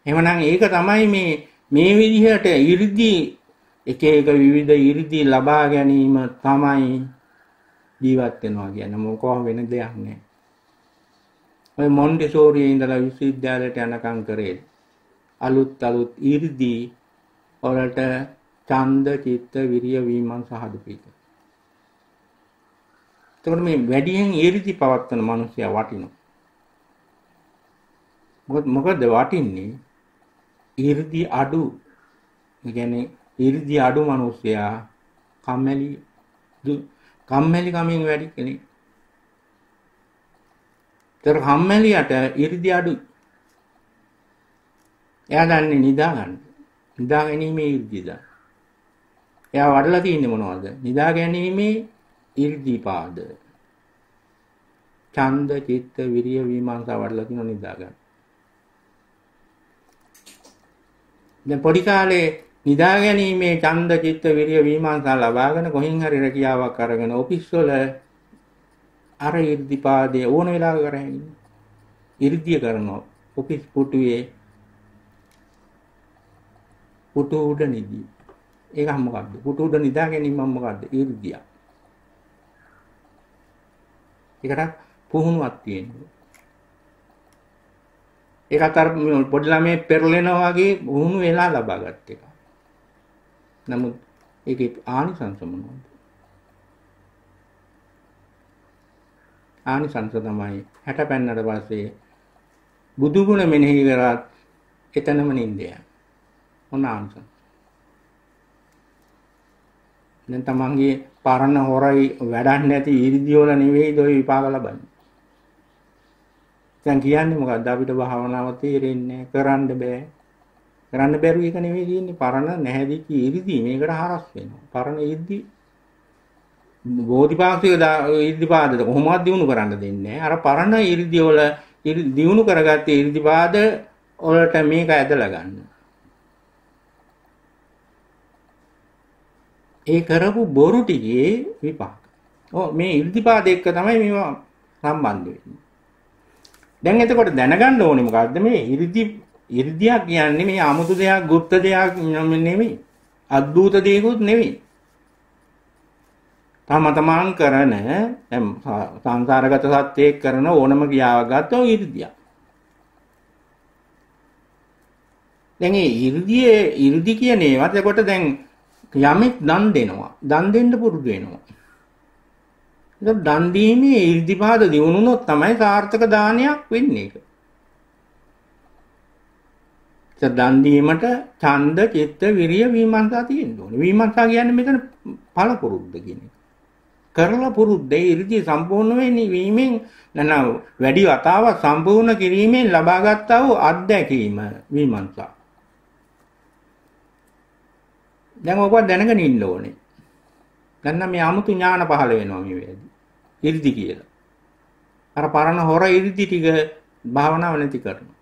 එහෙමනම් ඒක තමයි මේ මේ විදිහට 이르දි එක එක විවිධ 이르දි ලබා ගැනීම තමයි ජීවත් වෙනවා කියන්නේ මොකෝ වෙන දෙයක් නෑ. ඔය මොන්ඩෙසෝරියේ ඉඳලා විශ්වවිද්‍යාලයට යනකම් කරේ අලුත් අලුත් 이르දී වලට ඡන්ද චිත්ත විරිය වීමංස හදපීක. එතකොට මේ වැඩියෙන් 이르දී පවත්වන මිනිසයා වටිනවා. මොකද මොකද වටින්නේ? 이르දී අඩු. ඒ කියන්නේ 이르දී අඩු මිනිසයා කම්මැලි කම්මැලි කමින් වැඩි කෙනෙක්. තර කම්මැලියට 이르දි අඩුයි. එයා දන්නේ නිදා ගන්න. නිදා ගැනීමේ 이르දිද. එයා වඩලා තින්නේ මොනවද? නිදා ගැනීමේ 이르දිපාද. ඡන්ද, චිත්ත, විරිය, විමර්ශන වඩලා තිනවා නිදා ගන්න. දැන් පොඩි කාලේ නිදා ගැනීමේ ඡන්ද, චිත්ත, විරිය, විමර්ශන ලබාගෙන කොහෙන් හරි රැකියාවක් අරගෙන ඔෆිස් වල අර ඉර්ධිපාදයේ ඕන වෙලාවක කරගෙන ඉන්න. ඉර්ධිය කරනවා ඔෆිස් පුටුවේ පුටු උඩ නිදි. ඒක මොකද්ද? පුටු උඩ නිදා ගැනීම මොකද්ද? ඉර්ධිය. ඒකට පුහුණුවක් තියෙනවා. ඒකත් අර පොඩි ළමයේ පෙරලෙනවා වගේ වුණු වෙලා ලබාගත් එක. නමුත් ඒකේ ආනිසංස මොනවද? ආනිසංස තමයි හැට පැන්නට පස්සේ බුදුගුණ මෙනෙහි කරත් එතනම නින්දය. ඔන්න ආනිසංස. දැන් තමන්ගේ පරණ හොරයි වැඩන්නේ නැති ඊර්දිවල නෙවෙයිද ඔය විපාක ලබන්නේ. දැන් කියන්නේ මොකද්ද අපිට භාවනාව තේරෙන්නේ කරන්න බෑ. කරන්න බැරුව එක නෙවෙයි කියන්නේ පරණ නැහැදී ඊර්දි මේකට හරස් වෙනවා. පරණ ඊර්දි බෝධිපාක්ෂික ඉරිදිපාදද කොහොමවත් දිනු කරන්න දෙන්නේ අර පරණ ඉරිදි වල දිනු කරගත්ත ඉරිදිපාද වලට මේක ඇදලා ගන්න. ඒ කරපු බොරු ටිකේ විපාක. ඔව් මේ ඉරිදිපාද එක්ක තමයි මේවා සම්බන්ධ වෙන්නේ. දැන් එතකොට දැනගන්න ඕනේ මොකද්ද මේ ඉරිදි ඉරිදියා කියන්නේ මේ 아무තු දෙයක්, গুপ্ত දෙයක් නෙමෙයි. අද්භූත දෙයක්වත් නෙමෙයි. තම තමන් කරන සංසාරගත සත්‍යයක් කරන ඕනම ක්‍රියාවක් ගත්තොත් 이르දියා. දැන් ඒ 이르දියේ 이르දි කියන ඒවත් එතකොට දැන් යමෙක් දන් දෙනවා. දන් දෙන්න පුරුදු වෙනවා. ඒක දන් දීමේ 이르දිපාද දිනුනොත් තමයි සාර්ථක දානයක් වෙන්නේ ඒක. දන් දීමට ඡන්ද, චිත්ත, විරිය, විමර්ශනා තියෙන්න ඕනේ. විමර්ශනා කියන්නේ මෙතන පළ පුරුද්ද කියන එක. කරලා පුරුද්දේ 이르දි සම්පූර්ණ වීමෙන් නැනම් වැඩි වතාවක් සම්පූර්ණ කිරීමෙන් ලබාගත්තා වූ අත්දැකීම විමර්ශා. දැන් ඔබ දැනගෙන ඉන්න ඕනේ. දැන් නම් මේ 아무තු ඥාන පහළ වෙනවා මේ වෙලාවේදී. 이르දි කියලා. අර පරණ හොර 이르දි ටික භාවනාව නැති කරනවා.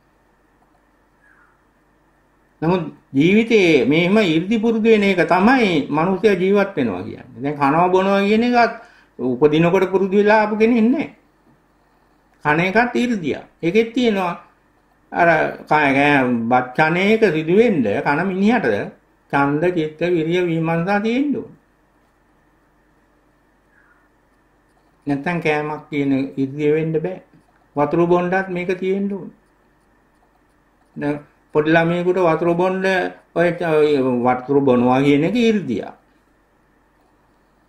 නමුත් ජීවිතේ මෙහෙම 이르දි පුරුදු වෙන එක තමයි මනුස්සය ජීවත් වෙනවා කියන්නේ. දැන් කනවා බොනවා කියන එකත් උපදිනකොට පුරුදු වෙලා ආපු කෙනෙක් නෑ. කන එකත් 이르දියා. ඒකෙත් තියෙනවා අර බත් කණේක සිදු වෙන්න කන මිනිහට ඡන්ද චිත්ත විරිය විමර්ශනා තියෙන්න ඕන. නැත්තම් කෑමක් කියන ඉර්ධිය වෙන්න බෑ. වතුර බොණ්ඩත් මේක තියෙන්න ඕන. පොඩි ළමයෙකුට වතුර බොන්න ඔය වතුර බොනවා කියන එක 이르දියා.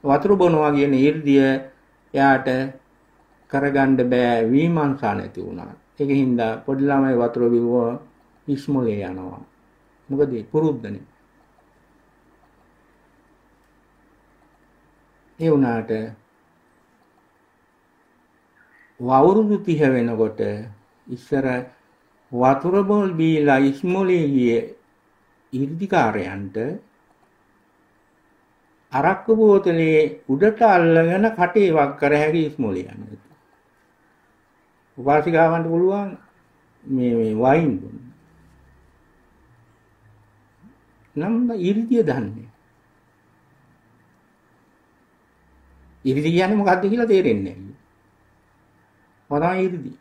වතුර බොනවා කියන 이르දිය එයාට කරගන්න බෑ විමර්ශන නැති වුණා. ඒක හින්දා පොඩි ළමයි වතුර බිව්ව ඉස්මොලේ යනවා. මොකද පුරුද්දනේ. ඒ වුණාට වවුරුදු 30 වෙනකොට ඉස්සර වතුර බෝල් බීලා ඉස්මෝලේ ගිය ඉර්ධිකාරයන්ට අරක්කු බෝතලේ උඩට අල්ලගෙන කටේ වක් කර හැකි ඉස්මෝලේ යනවා. උපාසිකාවන්ට පුළුවන් මේ මේ වයින් දුන්න. නම් ඉර්ධිය දන්නේ. ඉර්ධිය කියන්නේ මොකක්ද කියලා තේරෙන්නේ නැහැ. වදා ඉර්ධිය.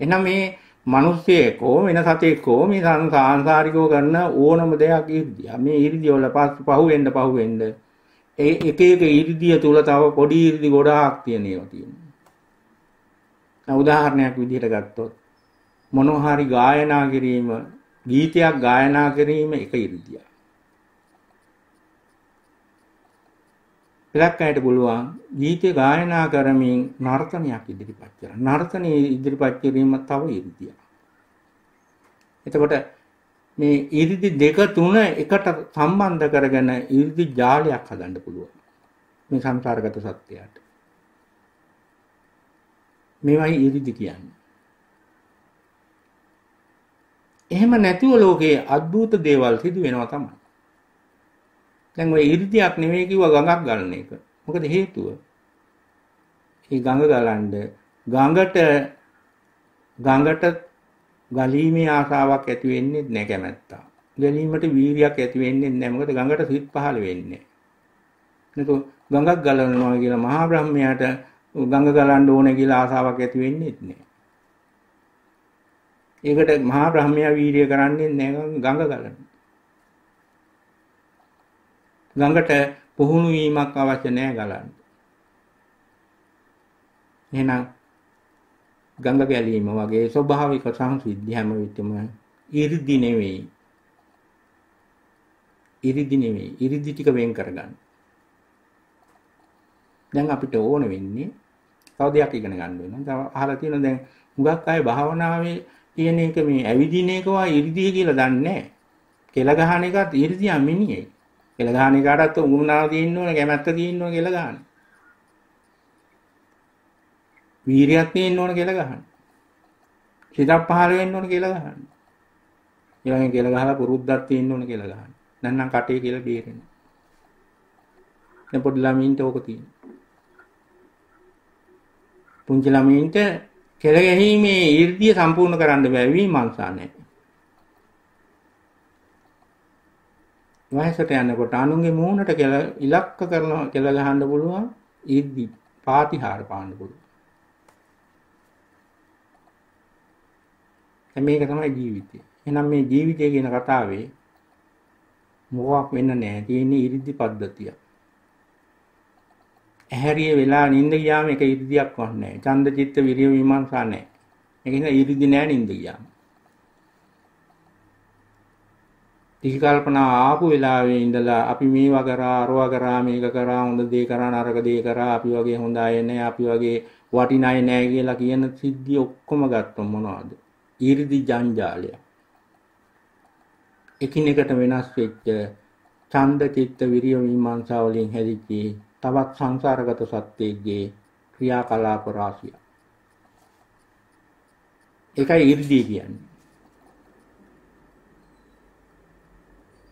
එහෙනම් මේ මිනිස්සෙක් හෝ වෙන සතෙක් හෝ මේ සංසාරිකව කරන ඕනම දෙයක් ඉර්ධිය. මේ ඉර්ධිය වල පහු වෙන්න පහු වෙන්න ඒ එක එක ඉර්ධිය තුල තව පොඩි ඉර්ධි ගොඩාක් තියෙන ඒවා තියෙනවා. උදාහරණයක් විදිහට ගත්තොත් මොනවා හරි ගායනා කිරීම ගීතයක් ගායනා කිරීම එක ඉර්ධියක්. එලක් අයට පුළුවන් ගීතය ගායනා කරමින් නර්තනයක් ඉදිරිපත් කරන නර්තනයේ ඉදිරිපත් කිරීම තව ඉරිදියක්. එතකොට මේ ඉරිදි දෙක තුන එකට සම්බන්ධ කරගෙන ඉරිදි ජාලයක් හදන්න පුළුවන්. මේ සංසාරගත සත්‍යයට. මේවයි ඉරිදි කියන්නේ. එහෙම නැතුව ලෝකයේ අද්භූත දේවල් සිදු වෙනවා තමයි. දැන් ඔය 이르දියක් නෙමෙයි කිව්වා ගඟක් ගලන එක. මොකද හේතුව? ඒ ගඟ ගලනද ගඟට ගඟට ගලීමේ ආසාවක් ඇති වෙන්නේ නැහැ කැමැත්තා. ගැලීමට වීරියක් ඇති වෙන්නේ නැහැ. මොකද ගඟට සිත් පහළ වෙන්නේ. නේතු ගඟක් ගලනවා කියලා මහා බ්‍රහ්මයාට ගඟ ගලන්න ඕනේ කියලා ආසාවක් ඇති වෙන්නේ නැහැ. ඒකට මහා බ්‍රහ්මයා වීරිය කරන්නේ නැහැ ගඟ ගලන. ගඟට පුහුණු වීමක් අවශ්‍ය නැහැ ගලන්න. එහෙනම් ගඟ ගැලීම වගේ ස්වභාවික සංසිද්ධිය හැම විටම 이르දි නෙවෙයි. 이르දි නෙවෙයි. 이르දි ටික වෙන් කරගන්න. දැන් අපිට ඕන වෙන්නේ තව දෙයක් ඉගෙන ගන්න වෙනවා. තව අහලා තියෙන දැන් හුඟක් අය භාවනාවේ තියෙන එක මේ ඇවිදින එකවා 이르දිය කියලා දන්නේ නැහැ. කෙල ගහන එකත් 이르දියා මිනිහයි. කියලා ගහන එකටත් උගුණාව තියෙන්න ඕන කැමැත්ත තියෙන්න ඕන කියලා ගහන. වීරියක් තියෙන්න ඕන කියලා ගහන. සිතක් පහළ වෙන්න ඕන කියලා ගහන. ඊළඟට කියලා ගහලා පුරුද්දක් තියෙන්න ඕන කියලා ගහන. නැත්නම් කටේ කියලා බේරෙන. දැන් පොඩි ළමයින්ට ඕක තියෙනවා. පුංචි ළමයින්ට කෙල ගැනීමේ ඊර්ධිය සම්පූර්ණ කරන්න බැවි මංසා නැහැ. වයසට යනකොට අනුන්ගේ මූණට කෙල ඉලක්ක කරන කෙල ගහන්න පුළුවන් ඉද්දි පාතිහාර පාන්න පුළුවන් මේක තමයි ජීවිතය එහෙනම් මේ ජීවිතය කියන කතාවේ මොකක් වෙන්න නැහැ තියෙන්නේ ඉරිද්දි පද්ධතිය ඇහැරිය වෙලා නිින්ද ගියාම ඒක ඉරිද්දියක් වන්නේ නැහැ ඡන්ද චිත්ත විරිය විමර්ශා නැහැ ඒක නිසා ඉරිද්දි නැහැ නිින්ද ගියාම පිළිකල්පනා ආපු වෙලාවේ ඉඳලා අපි මේවා කරා අරවා කරා මේක කරා හොඳ දේ කරා නරක දේ කරා අපි වගේ හොඳ අය නැහැ අපි වගේ වටින අය නැහැ කියලා කියන සිද්ධි ඔක්කොම ගත්තොත් මොනවද? ඊරිදි ජංජාලය. එකිනෙකට වෙනස් වෙච්ච ඡන්ද චිත්ත විරිය මීමාංසා වලින් හැදිච්ච තවත් සංසාරගත සත්‍යයේ ක්‍රියාකලාප රාශිය. ඒකයි ඊරිදි කියන්නේ.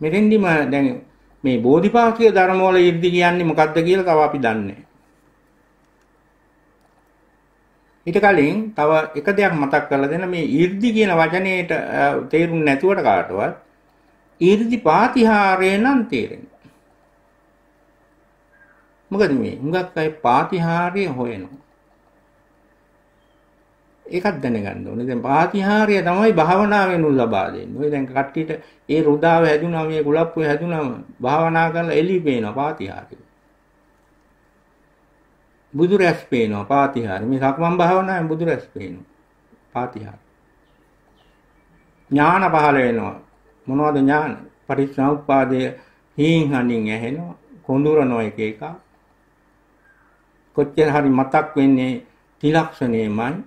මෙතෙන්දිම දැන් මේ බෝධිපාක්ෂික ධර්මවල ඊර්ධි කියන්නේ මොකක්ද කියලා තව අපි දන්නේ ඊට කලින් තව එක දෙයක් මතක් කරලා දෙන්න මේ ඊර්ධි කියන වචනේට තේරුම් නැතුවට කාටවත් ඊර්ධි පාතිහාරේ නම් තේරෙන්නේ මොකද මේ හුඟක් අය පාතිහාරේ හොයනවා ඒකත් දැනගන්න ඕනේ. දැන් පාතිහාරය තමයි භාවනාවෙන් උල් ලබා දෙන්නේ. ඔය දැන් කට්ටියට ඒ රුදාව හැදුනා මේ කුලප්පුව හැදුනම භාවනා කරලා එළි පේනවා පාතිහාරය. බුදු රැස් පේනවා පාතිහාරය. මේ සක්මන් භාවනාවෙන් බුදු රැස් පේනවා. පාතිහාරය. ඥාන පහළ වෙනවා. මොනවද ඥාන? පරිසම්පාදයේ හීන් හඳින් ඇහෙනවා. කොඳුරනෝ එක එක. කොච්චර හරි මතක් වෙන්නේ තිලක්ෂණයමයි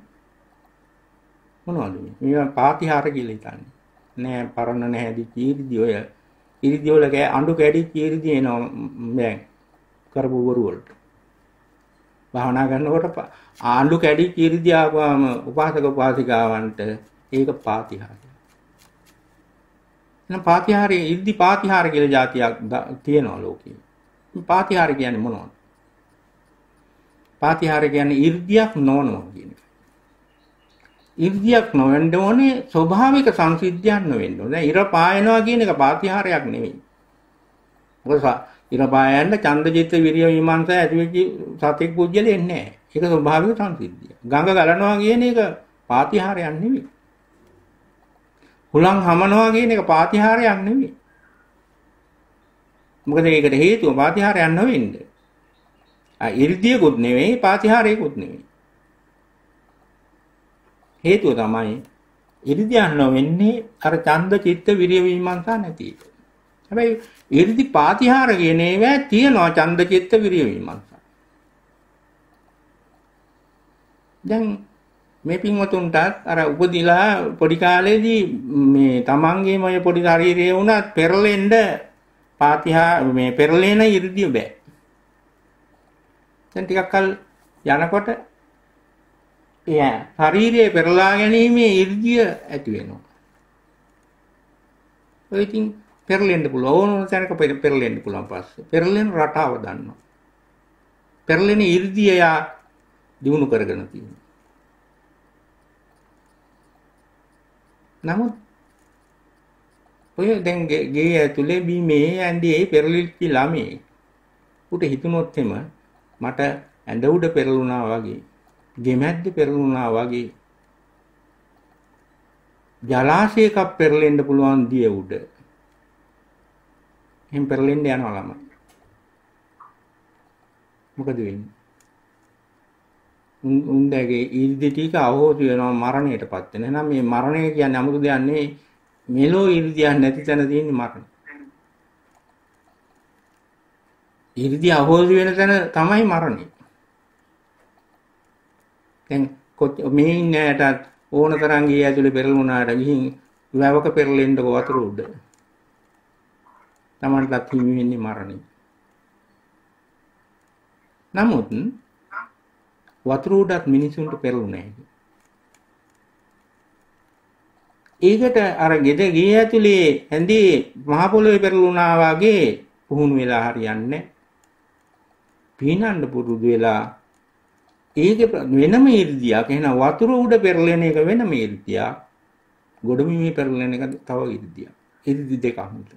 මොනවද මේ? මේවා පාතිහාර කියලා හිතන්නේ. නෑ පරණ නැහැදි කීරිදි ඔය. ඉරිදි වල කෑ අඬු කැඩි කීරිදි එනවා දැන් කරපු වරු වලට. භාවනා කරනකොට ආණ්ඩු කැඩි කීරිදි ආවම උපාසක උපාසිකාවන්ට ඒක පාතිහාරය. නම් පාතිහාරයේ ඉද්දි පාතිහාර කියලා જાතියක් තියෙනවා ලෝකේ. පාතිහාර කියන්නේ මොනවද? පාතිහාර කියන්නේ 이르දියක් නොනෝ කියන එක. ඉර්ධියක් නොවෙන්න ඕනේ ස්වභාවික සංසිද්ධියක් නොවෙන්න ඕනේ. ඉර පායනවා කියන එක පාතිහාරයක් නෙමෙයි. මොකද ඉර පායන්න ඡන්දජිත විරිය විමර්ශය ඇතිවෙච්ච සතෙක් පුජ්‍යලෙන්නේ නැහැ. ඒක ස්වභාවික සංසිද්ධිය. ගඟ ගලනවා කියන එක පාතිහාරයක් නෙමෙයි. හුලං හමනවා කියන එක පාතිහාරයක් නෙමෙයි. මොකද ඒකට හේතුව පාතිහාරයක් නොවෙන්නේ. ආ ඉර්ධියකුත් නෙමෙයි පාතිහාරයකුත් නෙමෙයි. හේතුව තමයි ඉරිදියන් නොවෙන්නේ අර ඡන්ද චිත්ත විරිය විමර්ශන නැති එක. හැබැයි ඉරිදි පාතිහාර කියන ඒවා තියනවා ඡන්ද චිත්ත විරිය විමර්ශන. දැන් මේ පින්වතුන්ටත් අර උපදිලා පොඩි කාලේදී මේ තමන්ගේම ඔය පොඩි ශරීරය වුණත් පෙරලෙන්න පාතිහා මේ පෙරලෙන ඉරිදිය බෑ. දැන් ටිකක් කල යනකොට ඒ ශරීරය පෙරලා ගැනීමේ ඉර්ධිය ඇති වෙනවා. ඔය ඉතින් පෙරලෙන්න පුළුවන් ඕන ඕන තැනක පෙරලෙන්න පුළුවන් පස්සේ. පෙරලෙන රටාව දන්නවා. පෙරලෙන ඉර්ධිය යා දිනු කරගෙන තියෙනවා. නමුත් ඔය දැන් ගේ ඇතුලේ බීමේ ඇඳේ පෙරලිච්ච ළමේ උට හිතුනොත් එම මට ඇඳ උඩ පෙරළුණා වගේ ගෙමැද්ද පෙරළුණා වගේ ජලාශයකක් පෙරලෙන්න පුළුවන් දිය උඩ. එහෙන් පෙරලෙන්න යනවා ළමයි. මොකද වෙන්නේ? උන්දගේ 이르දි ටික අවහෝතු වෙනවා මරණයටපත් වෙන. එහෙනම් මේ මරණය කියන්නේ 아무도 දෙයක් නෙවෙයි. මෙලෝ 이르දියක් නැති තැන තියෙන්නේ මරණය. 이르දි අවහෝතු වෙන තැන තමයි මරණය. මෙහින් ඈටත් ඕන තරම් ගියේ ඇතුලේ පෙරළුණාට ගිහින් වැවක පෙරලෙන්නකෝ වතුර උඩ. Tamanටත් හිමි වෙන්නේ මරණය. නමුත් වතුර උඩත් මිනිසුන්ට පෙරළුණේ නැහැ. ඒකට අර ගෙද ගේ ඇතුලේ ඇඳේ මහ පොළොවේ පෙරළුණා වගේ පුහුණු වෙලා හරියන්නේ. පීනන්න පුරුදු වෙලා ඒක වෙනම 이르දියක් එහෙනම් වතුර උඩ පෙරලෙන එක වෙනම 이르දියක් ගොඩමිමේ පෙරලෙන එක තව 이르දියක් 이르දි දෙකක් මුතු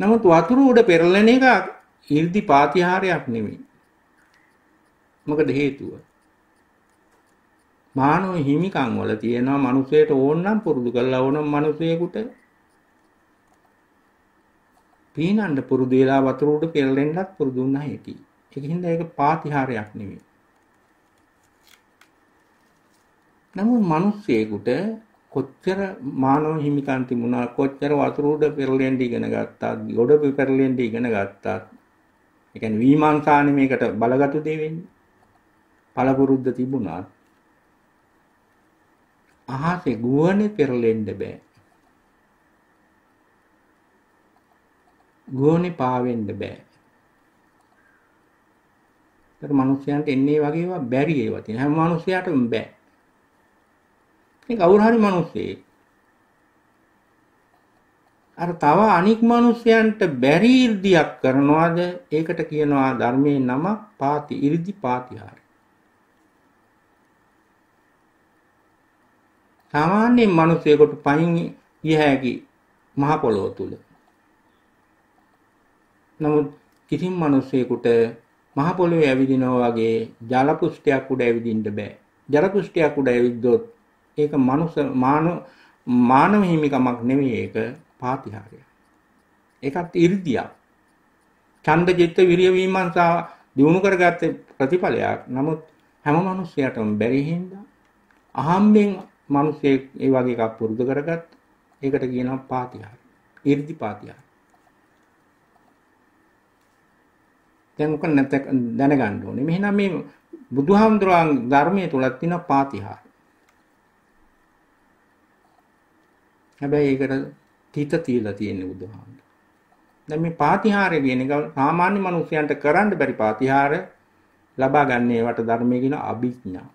නමුත් වතුර උඩ පෙරලෙන එක 이르දි පාතිහාරයක් නෙමෙයි මොකද හේතුව මානව හිමිකම් වල තියෙනවා මිනිසෙට ඕනනම් පුරුදු කරලා ඕනනම් මිනිසෙකුට පීනන්න පුරුදු වෙලා වතුර උඩ පෙරලෙන්නත් පුරුදු වුණා හැකියි ඒක හින්දා ඒක පාතිහාරයක් නෙවෙයි. නමුත් මිනිස්සෙකුට කොච්චර මානව හිමිකම් තිබුණා කොච්චර වතුර උඩ පෙරලෙන්න ඉගෙන ගත්තා, ගොඩ පෙරලෙන්න ඉගෙන ගත්තා. ඒ කියන්නේ විමාංශානේ මේකට බලගත්ු දෙ වෙන්නේ. පළපුරුද්ද තිබුණා. අහසේ ගුවනේ පෙරලෙන්න බෑ. ගුවනේ පාවෙන්න බෑ. ඒක මිනිස්යාන්ට එන්නේ වගේ ඒවා බැරි ඒවා තියෙන හැම මිනිස්යාටම බෑ. මේ කවුරු හරි මිනිස්සේ අර තව අනික් මිනිස්යන්ට බැරි irdiyak කරනවාද ඒකට කියනවා ධර්මයේ නම පාති irdi පාතිහාරි. සාමාන්‍ය මිනිසෙකුට පයින් ගිය හැකි මහ පොළොව තුල. නමුත් කිසිම මිනිසෙකුට මහ පොළොවේ ඇවිදිනවා වගේ ජල පුෂ්ටයක් උඩ ඇවිදින්න බෑ. ජල පුෂ්ටයක් උඩ ඇවිද්දොත් ඒක මනුස මානව මානව හිමිකමක් නෙවෙයි ඒක පාතිහාරයක්. ඒකත් 이르දියක්. ඡන්ද චිත්ත විරිය විමර්ශා දිනු කරගත්ත ප්‍රතිඵලයක්. නමුත් හැම මිනිසයාටම බැරි හින්දා අහම්බෙන් මිනිසෙක් ඒ වගේ එකක් පුරුදු කරගත්ත. ඒකට කියනවා පාතිහාරය. 이르දි පාතිහාරය. දැන් උක නැත දැනගන්න ඕනේ. මෙහෙනම් මේ බුදුහාමුදුරන් ධර්මයේ තුලක් තියෙන පාතිහාර. හැබැයි ඒකට තිත තියලා තියෙන්නේ බුදුහාමුදුරන්. දැන් මේ පාතිහාරය කියන එක සාමාන්‍ය මිනිසයන්ට කරන්න බැරි පාතිහාර ලබා ගන්න ඒවට ධර්මයේ කියන අභිඥා.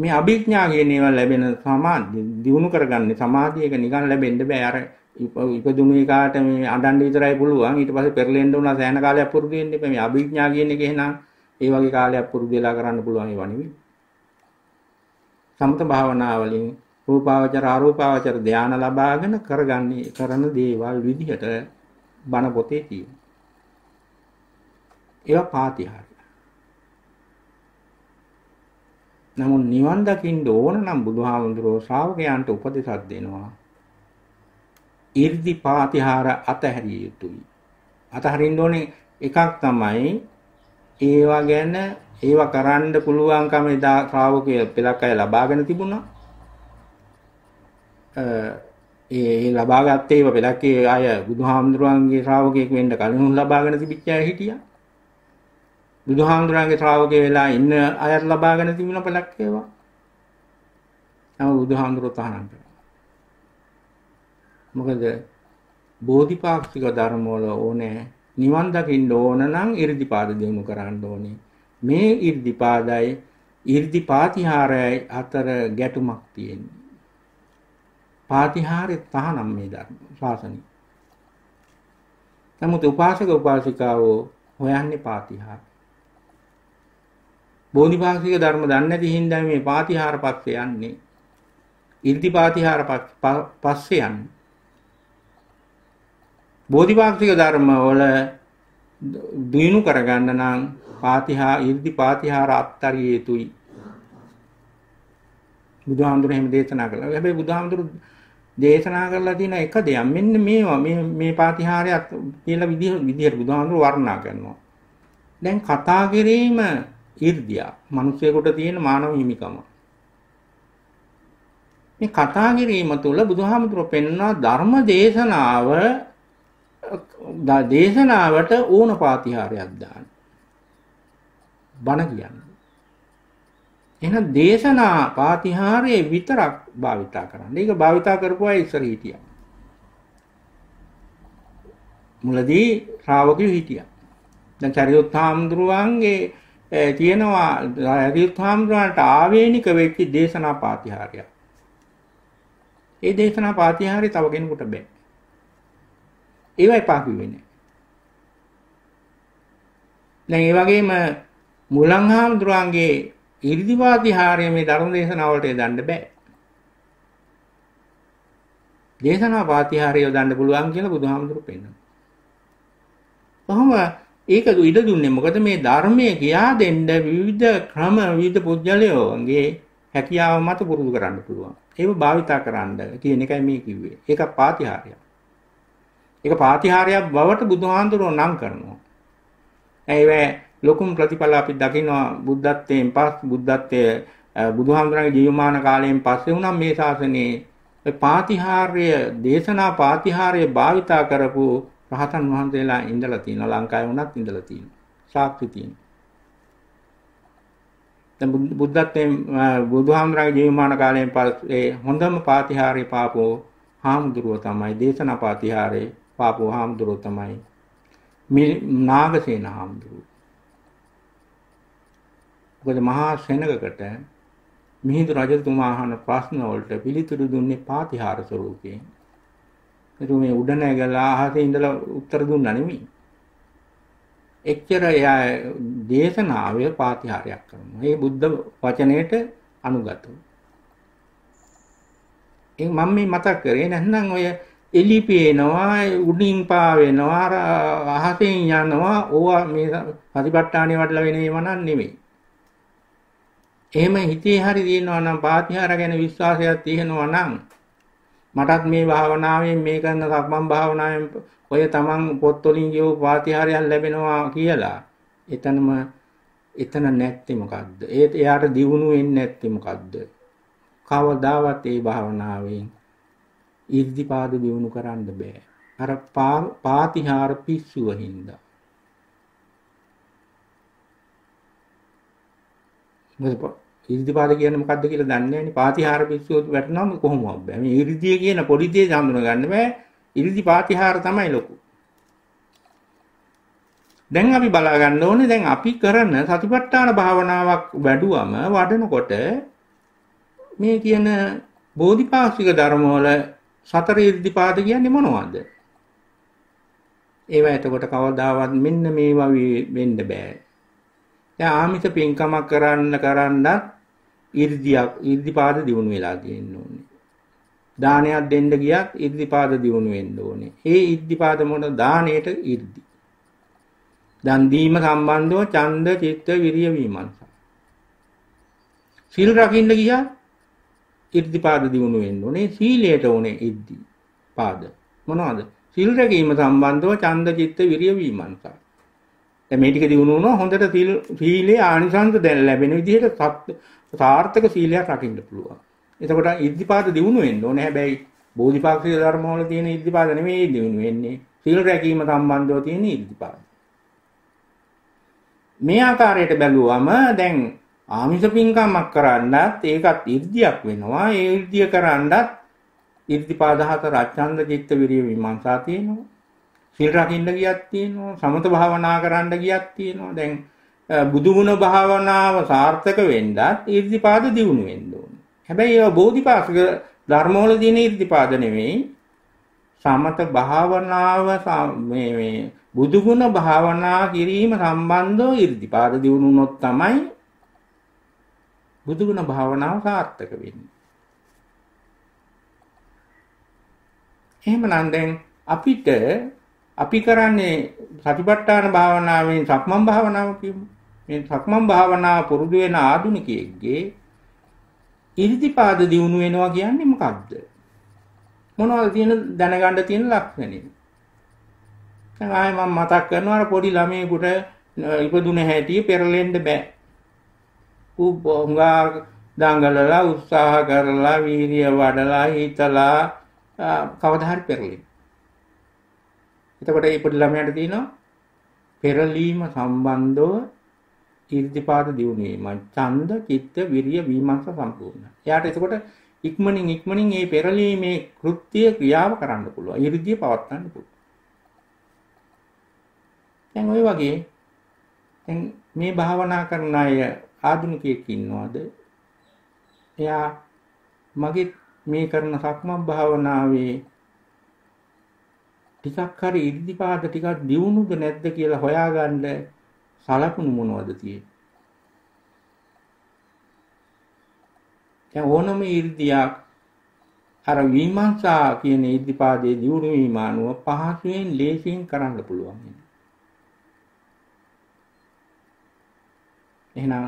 මේ අභිඥා කියන ඒවා ලැබෙන සමාධි දිනු කරගන්නේ සමාධියක නිකන් ලැබෙන්න බෑ අර ඉපදුනේ කාට මේ අඬන්න විතරයි පුළුවන් ඊට පස්සේ පෙරලෙන්න උනා සෑහන කාලයක් පුරුදු වෙන්න එපා මේ අභිඥා කියන එක එහෙනම් ඒ වගේ කාලයක් පුරුදු වෙලා කරන්න පුළුවන් ඒවා නෙවෙයි සමත භාවනාවලින් රූපාවචර අරූපාවචර ධානය ලබාගෙන කරගන්නේ කරන දේවල් විදිහට බණ පොතේ තියෙනවා ඒවා පාතිහාරය නමුත් නිවන් දකින්න ඕන නම් බුදුහාමුදුරෝ ශ්‍රාවකයන්ට උපදෙසක් දෙනවා 이르දි පාතිහාර අතහැරිය යුතුයි. අතහරින්න ඕනේ එකක් තමයි ඒවා ගැන ඒවා කරන්න පුළුවන්කම එදා ශ්‍රාවකය පෙළක් අය ලබාගෙන තිබුණා. ඒ ලබාගත්තේ ඒවා පෙළක්ේ අය බුදුහාමුදුරුවන්ගේ ශ්‍රාවකයෙක් වෙන්න කලින් ලබාගෙන තිබිච්ච අය හිටියා. බුදුහාමුදුරුවන්ගේ ශ්‍රාවකය වෙලා ඉන්න අයත් ලබාගෙන තිබුණ පෙළක් ඒවා. නම බුදුහාමුදුරුවෝ තහනම් කරා. මොකද බෝධිපාක්ෂික ධර්ම වල ඕනේ නිවන් දකින්න ඕන නම් 이르දිපාද දිනු කරන්න ඕනේ. මේ 이르දිපාදයි 이르දිපාතිහාරයයි අතර ගැටුමක් තියෙනවා. පාතිහාරේ තහනම් මේ ධර්ම ශාසනය. නමුත් උපාසක උපාසිකාවෝ හොයන්නේ පාතිහාර. බෝධිපාක්ෂික ධර්ම දන්නේ නැති හින්දා මේ පාතිහාර පස්සේ යන්නේ. 이르දිපාතිහාර පස්සේ යන්නේ. බෝධිපාක්ෂික ධර්ම වල දිනු කරගන්න නම් පාතිහා ඉර්ධි පාතිහාර අත්තරිය යුතුයි. බුදුහාමුදුරු එහෙම දේශනා කළා. හැබැයි බුදුහාමුදුරු දේශනා කරලා තියෙන එක දෙයක් මෙන්න මේවා මේ මේ පාතිහාරය කියලා විදිහ විදිහට බුදුහාමුදුරු වර්ණනා කරනවා. දැන් කතා කිරීම ඉර්ධියක්. මිනිසෙකුට තියෙන මානව හිමිකම. මේ කතා කිරීම තුළ බුදුහාමුදුරු පෙන්වන ධර්ම දේශනාව දේශනාවට ඕන පාතිහාරයක් දාන්න. බණ කියන්න. එහෙනම් දේශනා පාතිහාරයේ විතරක් භාවිතා කරන්න. ඒක භාවිතා කරපුවා ඉස්සර හිටියා. මුලදී ශ්‍රාවකයෝ හිටියා. දැන් චරියොත් හාමුදුරුවන්ගේ තියෙනවා චරියොත් හාමුදුරුවන්ට ආවේනික වෙච්ච දේශනා පාතිහාරයක්. ඒ දේශනා පාතිහාරය තව කෙනෙකුට බෑ. ඒවයි පාපි වෙන්නේ. දැන් ඒ වගේම මුලං හාමුදුරන්ගේ 이르දිවාදී හාරය මේ ධර්ම දේශනාවලට යොදන්න බෑ. දේශනා පාතිහාරය යොදන්න පුළුවන් කියලා බුදුහාමුදුරු පෙන්නනවා. කොහොම ඒක ඉඩ දුන්නේ මොකද මේ ධර්මයේ ගියා දෙන්න විවිධ ක්‍රම විවිධ පුජ්‍යලයෝගේ හැකියාව මත පුරුදු කරන්න පුළුවන්. ඒව භාවිතා කරන්න කියන එකයි මේ කිව්වේ. ඒක පාතිහාරයක්. ඒක පාතිහාරයක් බවට බුදුහාඳුරෝ නම් කරනවා. ඇයිවැ ලොකුම ප්‍රතිඵල අපි දකිනවා බුද්ධත්වයෙන් පස් බුද්ධත්වයේ බුදුහාමුදුරන්ගේ ජීවමාන කාලයෙන් පස්සේ උනම් මේ ශාසනයේ පාතිහාර්ය දේශනා පාතිහාර්ය භාවිතා කරපු රහතන් වහන්සේලා ඉඳලා තියෙනවා ලංකාවේ වුණත් ඉඳලා තියෙනවා සාක්ෂි තියෙනවා දැන් බුද්ධත්වයෙන් බුදුහාමුදුරන්ගේ ජීවමාන කාලයෙන් පස්සේ හොඳම පාතිහාර්ය පාපෝ හාමුදුරුව තමයි දේශනා පාතිහාර්යේ පාපෝ හාමුදුරුව තමයි නාගසේන හාමුදුරුව. මොකද මහා සෙනගකට මිහිඳු රජතුමා අහන ප්‍රශ්න වලට පිළිතුරු දුන්නේ පාතිහාර ස්වරූපයෙන්. ඒක මේ උඩ නැගලා අහසේ ඉඳලා උත්තර දුන්නා නෙමෙයි. එච්චර එයා දේශනාවේ පාතිහාරයක් කරනවා. මේ බුද්ධ වචනයට අනුගතව. ඒ මම මේ මතක් කරේ නැත්නම් ඔය එලි පේනවා උඩින් පාවෙනවා අර අහසෙන් යනවා ඕවා මේ පරිපට්ඨානේ වඩලා වෙන ඒවා නන් නෙමෙයි. එහෙම හිතේ හරි දිනනවා නම් පාතිහාර ගැන විශ්වාසයක් තියෙනවා නම් මටත් මේ භාවනාවෙන් මේ කරන සක්මන් භාවනාවෙන් ඔය තමන් පොත්වලින් කියව පාතිහාරයක් ලැබෙනවා කියලා. එතනම එතන නැත්තේ මොකද්ද? ඒත් එයාට දියුණු වෙන්නේ නැත්තේ මොකද්ද? කවදාවත් ඒ භාවනාවෙන් ඊර්ධිපාද දියුණු කරන්න බෑ. අර පාතිහාර පිස්සුව හින්දා. ඉරිදිපාද කියන්නේ මොකද්ද කියලා දන්නේ නැහැ නේ. පාතිහාර පිස්සුව වැටෙනවම කොහොමවත් බෑ. මේ ඉරිදිය කියන පොඩි දේ හඳුනා ගන්න බෑ. ඉරිදි පාතිහාර තමයි ලොකු. දැන් අපි බලා ගන්න ඕනේ දැන් අපි කරන සතිපට්ඨාන භාවනාවක් වැඩුවම වඩනකොට මේ කියන බෝධිපාක්ෂික ධර්ම වල සතර ඉර්ධිපාද කියන්නේ මොනවද? ඒවා එතකොට කවදාවත් මෙන්න මේවා වෙන්න බෑ. දැන් ආමිත පින්කමක් කරන්න කරන්නත් ඉර්ධියක් ඉර්ධිපාද දිනු වෙලා තියෙන්න ඕනේ. දානයක් දෙන්න ගියත් ඉර්ධිපාද දිනු වෙන්න ඕනේ. ඒ ඉර්ධිපාද මොන දාණයට ඉර්ධි. දන් දීම සම්බන්ධව ඡන්ද, චිත්ත, විරිය, විමර්ශන. සිල් රකින්න ගියත් ඉර්ධිපාද දිනු වෙන්න ඕනේ සීලයට ඕනේ ඉද්දි පාද මොනවද සිල් රැකීම සම්බන්ධව ඡන්ද චිත්ත විරිය වීමන්තා දැන් මේ ටික දිනු වුණා හොඳට සීල් සීලේ ආනිසංස දැන් ලැබෙන විදිහට සාර්ථක සීලයක් රකින්න පුළුවන් එතකොට ඉර්ධිපාද දිනු වෙන්න ඕනේ හැබැයි බෝධිපාක්ෂික ධර්ම වල තියෙන ඉර්ධිපාද නෙමෙයි දිනු වෙන්නේ සීල් රැකීම සම්බන්ධව තියෙන ඉර්ධිපාද මේ ආකාරයට බැලුවම දැන් ආමිෂ පින්කමක් කරන්නත් ඒකත් 이르දියක් වෙනවා ඒ 이르දිය කරන්නත් 이르දිපාදහත රාචන්ද චිත්ත විරිය විමර්ශා තියෙනවා සිල් රකින්න ගියක් තියෙනවා සමත භාවනා කරන්න ගියක් තියෙනවා දැන් බුදුගුණ භාවනාව සාර්ථක වෙන්නත් 이르දිපාද දියුණු වෙන්න ඕනේ හැබැයි ඒවා බෝධිපාසක ධර්මවල තියෙන 이르දිපාද නෙවෙයි සමත භාවනාව මේ මේ බුදුගුණ භාවනා කිරීම සම්බන්ධව 이르දිපාද දියුණු වුණොත් තමයි බුදුගුණ භාවනාව සාර්ථක වෙන්නේ. එහෙමනම් දැන් අපිට අපි කරන්නේ සතිපට්ඨාන භාවනාවෙන් සක්මන් භාවනාව කියමු. මේ සක්මන් භාවනාව පුරුදු වෙන ආධුනිකයෙක්ගේ ඉරිදිපාද දියුණු වෙනවා කියන්නේ මොකක්ද? මොනවද තියෙන දැනගන්න තියෙන ලක්ෂණේ? දැන් ආයේ මම මතක් කරනවා අර පොඩි ළමයෙකුට ඉපදුන හැටි පෙරලෙන්න බෑ. උපෝගා දඟලලා උත්සාහ කරලා වීරිය වඩලා හිතලා කවදාහරි පෙරලෙන. එතකොට මේ පොඩි ළමයාට තියෙනවා පෙරලීම සම්බන්ධව ඊර්තිපාද දියුණුවීම ඡන්ද චිත්ත විරිය විමර්ශ සම්පූර්ණ. එයාට එතකොට ඉක්මනින් ඉක්මනින් මේ පෙරලීමේ කෘත්‍ය ක්‍රියාව කරන්න පුළුවන්. ඊර්තිය පවත්වන්න පුළුවන්. දැන් ওই වගේ දැන් මේ භාවනා කරන අය ආධුනිකයෙක් ඉන්නවද? එයා මගේ මේ කරන සක්මන් භාවනාවේ ටිකක් හරි ඉදිරිපාද ටිකක් දියුණුද නැද්ද කියලා හොයාගන්න සලකුණු මොනවද තියෙන්නේ? දැන් ඕනම ඉර්ධියක් අර විමර්ශා කියන ඉර්ධිපාදයේ දියුණු වීම අනුව පහසුවෙන් ලේසියෙන් කරන්න පුළුවන්. එහෙනම්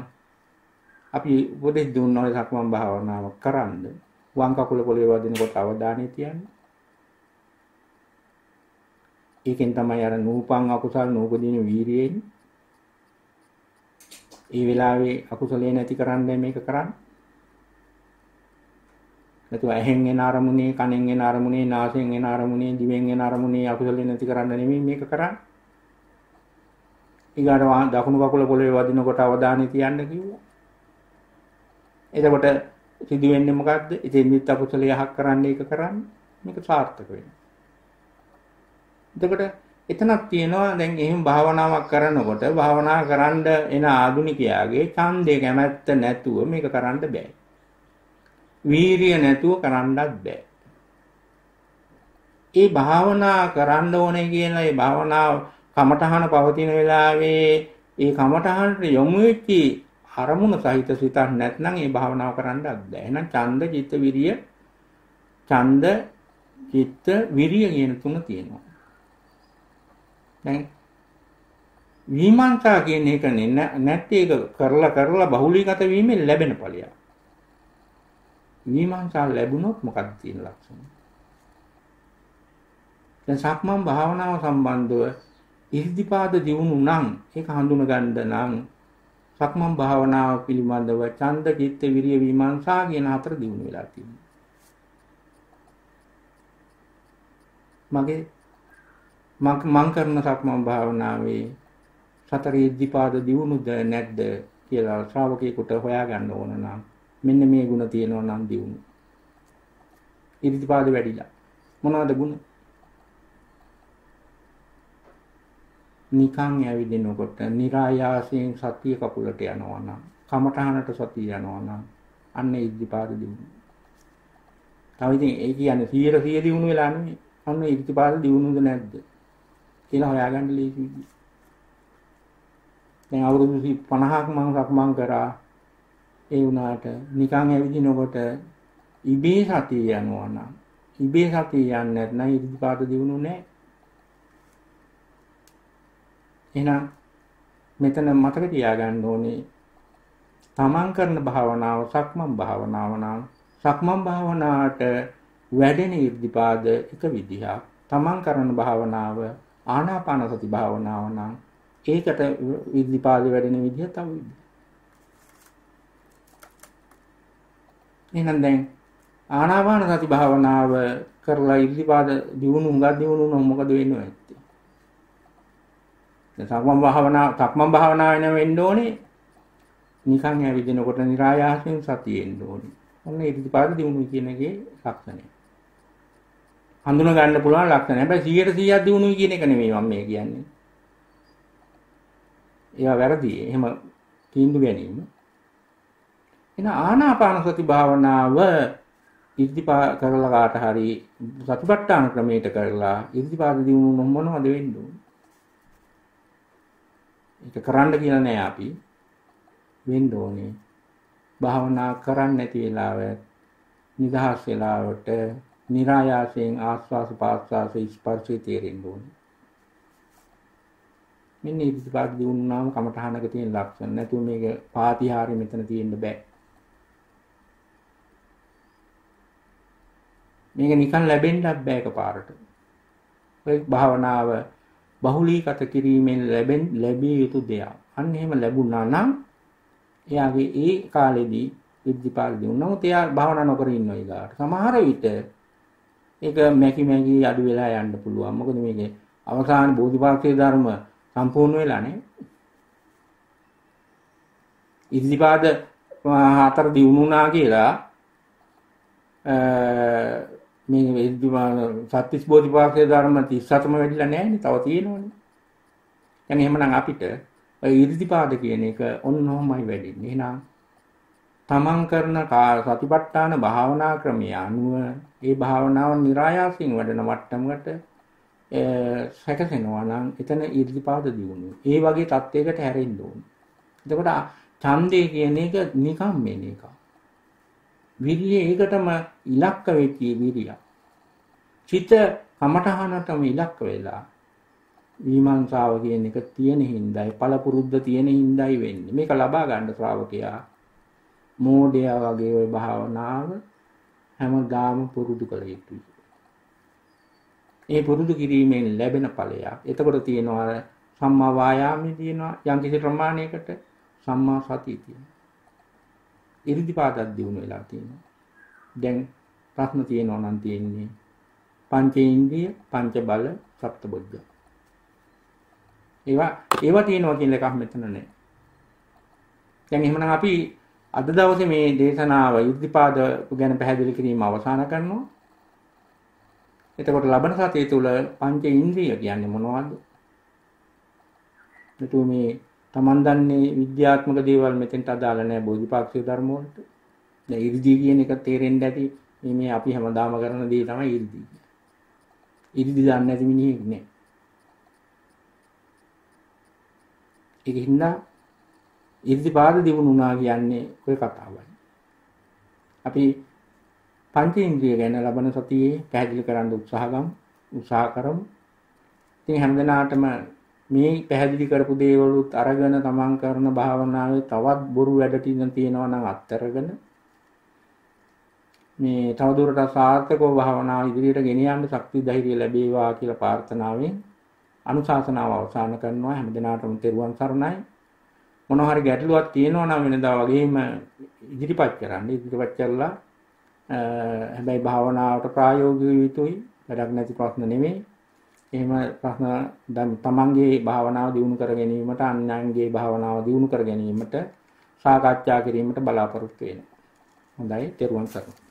අපි උපදෙස් දුන්නොත් සක්මන් භාවනාව කරන්න වම් කකුල පොළවේ වදිනකොට අවධානය තියන්න. ඒකෙන් තමයි අර නූපං අකුසල් නූපදීන වීරියෙන් ඒ වෙලාවේ අකුසලේ නැති කරන්න මේක කරන්න. නැතුව ඇහෙන් එන අරමුණේ, කනෙන් එන අරමුණේ, නාසයෙන් එන අරමුණේ, දිවෙන් එන අරමුණේ අකුසලේ නැති කරන්න නෙමෙයි මේක කරන්නේ. ඊගාට දකුණු කකුල පොළවේ වදිනකොට අවධානය තියන්න කිව්වා. එතකොට සිදු වෙන්නේ මොකද්ද? ඉතින් මිත් අකුසල යහක් කරන්න ඒක කරන්න මේක සාර්ථක වෙනවා. එතකොට එතනක් තියෙනවා දැන් එහෙම භාවනාවක් කරනකොට භාවනා කරන්න එන ආධුනිකයාගේ ඡන්දේ කැමැත්ත නැතුව මේක කරන්න බෑ. වීරිය නැතුව කරන්නත් බෑ. ඒ භාවනා කරන්න ඕනේ කියලා ඒ භාවනාව කමඨහන පවතින වෙලාවේ ඒ කමඨහනට යොමු වෙච්චි අරමුණ සහිත සිතක් නැත්නම් ඒ භාවනාව කරන්නත් බෑ. එහෙනම් ඡන්ද, චිත්ත, විරිය ඡන්ද, චිත්ත, විරිය කියන තුන තියෙනවා. දැන් විමංශා කියන එක නැත්නම් ඒක කරලා කරලා බහුලීගත වීමෙන් ලැබෙන ඵලයක්. විමංශා ලැබුණොත් මොකක්ද තියෙන ලක්ෂණ? දැන් සක්මන් භාවනාව සම්බන්ධව ඉර්ධිපාද දියුණු නම් ඒක හඳුනගන්න නම් සක්මන් භාවනාව පිළිබඳව ඡන්ද චිත්ත විරිය විමර්ශා කියන හතර දිනු වෙලා තියෙනවා. මගේ මං කරන සක්මන් භාවනාවේ සතර ඉද්ධිපාද දිනුද නැද්ද කියලා ශ්‍රාවකයෙකුට හොයාගන්න ඕන නම් මෙන්න මේ ಗುಣ තියෙනවා නම් දිනු. ඉද්ධිපාද වැඩිලා. මොනවද ಗುಣ? නිකන් ඇවිදිනකොට નિરાයාසයෙන් සතිය කකුලට යනවා නම් කමඨහනට සතිය යනවා නම් අන්න ඉද්ධිපාද දිනුන. තව ඉතින් ඒ කියන්නේ 100 100 දිනුන වෙලා නෙමෙයි. අන්න ඉද්ධිපාද දිනුනද නැද්ද කියලා හොයාගන්න ලීසි. දැන් අවුරුදු 50ක් මම සක්මන් කරා. ඒ වුණාට නිකන් ඇවිදිනකොට ඉබේ සතිය යනවා නම් ඉබේ සතිය යන්නේ නැත්නම් ඉද්ධිපාද දිනුනේ නැහැ. එහෙනම් මෙතන මතක තියාගන්න ඕනේ තමන් කරන භාවනාව සක්මන් භාවනාව නම් සක්මන් භාවනාවට වැඩෙන ඉර්ධිපාද එක විදිහක් තමන් කරන භාවනාව ආනාපාන සති භාවනාව නම් ඒකට ඉර්ධිපාද වැඩෙන විදිහ තව විදිහ එහෙනම් දැන් ආනාපාන සති භාවනාව කරලා ඉර්ධිපාද දිනුනු හුඟක් දිනුනු මොකද වෙන්නේ සක්මන් භාවනාව සක්මන් භාවනාව වෙන වෙන්න ඕනේ. නිකන් ඇවිදිනකොට નિરાයාසයෙන් සතියෙන්න ඕනේ. ඔන්න ඉරිදිපාද දිනුනු කියන එකේ ලක්ෂණය. හඳුන ගන්න පුළුවන් ලක්ෂණ. හැබැයි 100ට 100ක් දිනුනු කියන එක නෙමෙයි මම මේ කියන්නේ. ඒවා වැරදි. එහෙම තීන්දුව ගැනීම. එන ආනාපාන සති භාවනාව ඉර්ධිපා කරලා කාට හරි සතිපට්ඨාන ක්‍රමයට කරලා ඉර්ධිපාද දිනුනු මොනවද වෙන්නේ? ඒක කරන්න කියලා නෑ අපි වෙන්න ඕනේ භාවනා කරන්න නැති වෙලාවට නිදහස් වෙලාවට નિરાයාසයෙන් ආස්වාස පාස්වාස ස්පර්ශය තේරෙන්න ඕනේ මෙන්න මේ ප්‍රතිපද දිනුනාම කමඨහනක තියෙන ලක්ෂණ නැතුව මේක පාතිහාරය මෙතන තියෙන්න බෑ මේක නිකන් ලැබෙන්නත් බෑ එකපාරට ඔය භාවනාව බහුලීගත කිරීමෙන් ලැබෙන් ලැබිය යුතු දෙයක්. අන්න එහෙම ලැබුණා නම් එයාගේ ඒ කාලෙදී විද්‍යාපාල දිනුනොත් එයා භාවනා නොකර ඉන්නවා ඊගාට. සමහර විට ඒක මැකි මැකි අඩු වෙලා යන්න පුළුවන්. මොකද මේකේ අවසාන බෝධිපාක්ෂික ධර්ම සම්පූර්ණ වෙලානේ. ඉද්ධිපාද හතර දිනුනා කියලා මේ වේදිමාන සත්‍විස් බෝධිපාක්ෂේ ධර්ම 37ම වැඩිලා නැහැ තව තියෙනවනේ. දැන් එහෙමනම් අපිට ඔය ඉර්ධිපාද කියන එක ඔන්නෝමයි වැඩින්නේ. එහෙනම් තමන් කරන සතිපට්ඨාන භාවනා ක්‍රමය අනුව ඒ භාවනාව નિરાයාසින් වඩන මට්ටමකට සැකසෙනවා නම් එතන ඉර්ධිපාද දියුණුව. ඒ වගේ தත්වයකට හැරෙන්න ඕනේ. එතකොට ඡන්දේ කියන එක නිකම් මෙන එකක්. විරිය ඒකටම ඉලක්ක වෙච්ච විරියක්. චිත කමඨහනටම ඉලක්ක වෙලා විමර්ශාව කියන එක තියෙන හින්දායි පළපුරුද්ද තියෙන හින්දායි වෙන්නේ. මේක ලබා ගන්න ශ්‍රාවකයා මෝඩයා වගේ ওই භාවනාව හැමදාම පුරුදු කළ යුතුයි. ඒ පුරුදු කිරීමෙන් ලැබෙන ඵලයක්. එතකොට තියෙනවා සම්මා වායාමයේ තියෙනවා යම්කිසි ප්‍රමාණයකට සම්මා සතිය තියෙනවා. ඉරිදිපාතක් දිනු වෙලා තියෙනවා. දැන් ප්‍රශ්න තියෙනවා නම් තියෙන්නේ පංචේන්ද්‍රිය, පංච බල, සප්ත බොද්ධ. ඒවා ඒවා තියෙනවා කියන එකක් මෙතන නැහැ. දැන් එහෙමනම් අපි අද දවසේ මේ දේශනාව ඉරිදිපාත ගැන පැහැදිලි කිරීම අවසන් කරනවා. එතකොට ලබන සතිය තුල පංච ඉන්ද්‍රිය කියන්නේ මොනවද? මෙතු මේ තමන් දන්නේ විද්‍යාත්මක දේවල් මෙතෙන්ට අදාළ නැහැ බෝධිපාක්ෂික ධර්ම වලට. දැන් 이르දී කියන එක තේරෙන්න ඇති මේ මේ අපි හැමදාම කරන දේ තමයි 이르දී. 이르දී දන්නේ නැති මිනිහෙක් නෑ. ඒක හින්දා ඉර්ධිපාද දිනුනා කියන්නේ ඔය කතාවයි. අපි පංචේන්ද්‍රිය ගැන ලබන සතියේ පැහැදිලි කරන්න උත්සාහ ගමු උත්සාහ කරමු. ඉතින් හැමදෙනාටම මේ පැහැදිලි කරපු දේවලුත් අරගෙන තමන් කරන භාවනාවේ තවත් බොරු වැඩ ටිකක් තියෙනවා නම් අත්තරගෙන මේ තවදුරටත් සාර්ථකව භාවනාව ඉදිරියට ගෙන යන්න ශක්ති ධෛර්යය ලැබේවා කියලා ප්‍රාර්ථනාවෙන් අනුශාසනාව අවසන් කරනවා හැම දිනාටම තෙරුවන් සරණයි මොනවා හරි ගැටලුවක් තියෙනවා නම් වෙනදා වගේම ඉදිරිපත් කරන්න ඉදිරිපත් කරලා හැබැයි භාවනාවට ප්‍රායෝගික යුතුයි වැඩක් නැති ප්‍රශ්න නෙමෙයි එහෙම ප්‍රශ්න දැන් තමන්ගේ භාවනාව දියුණු කර ගැනීමට අන්‍යයන්ගේ භාවනාව දියුණු කර ගැනීමට සාකච්ඡා කිරීමට බලාපොරොත්තු වෙනවා. හොඳයි, ත්වන් සරණයි.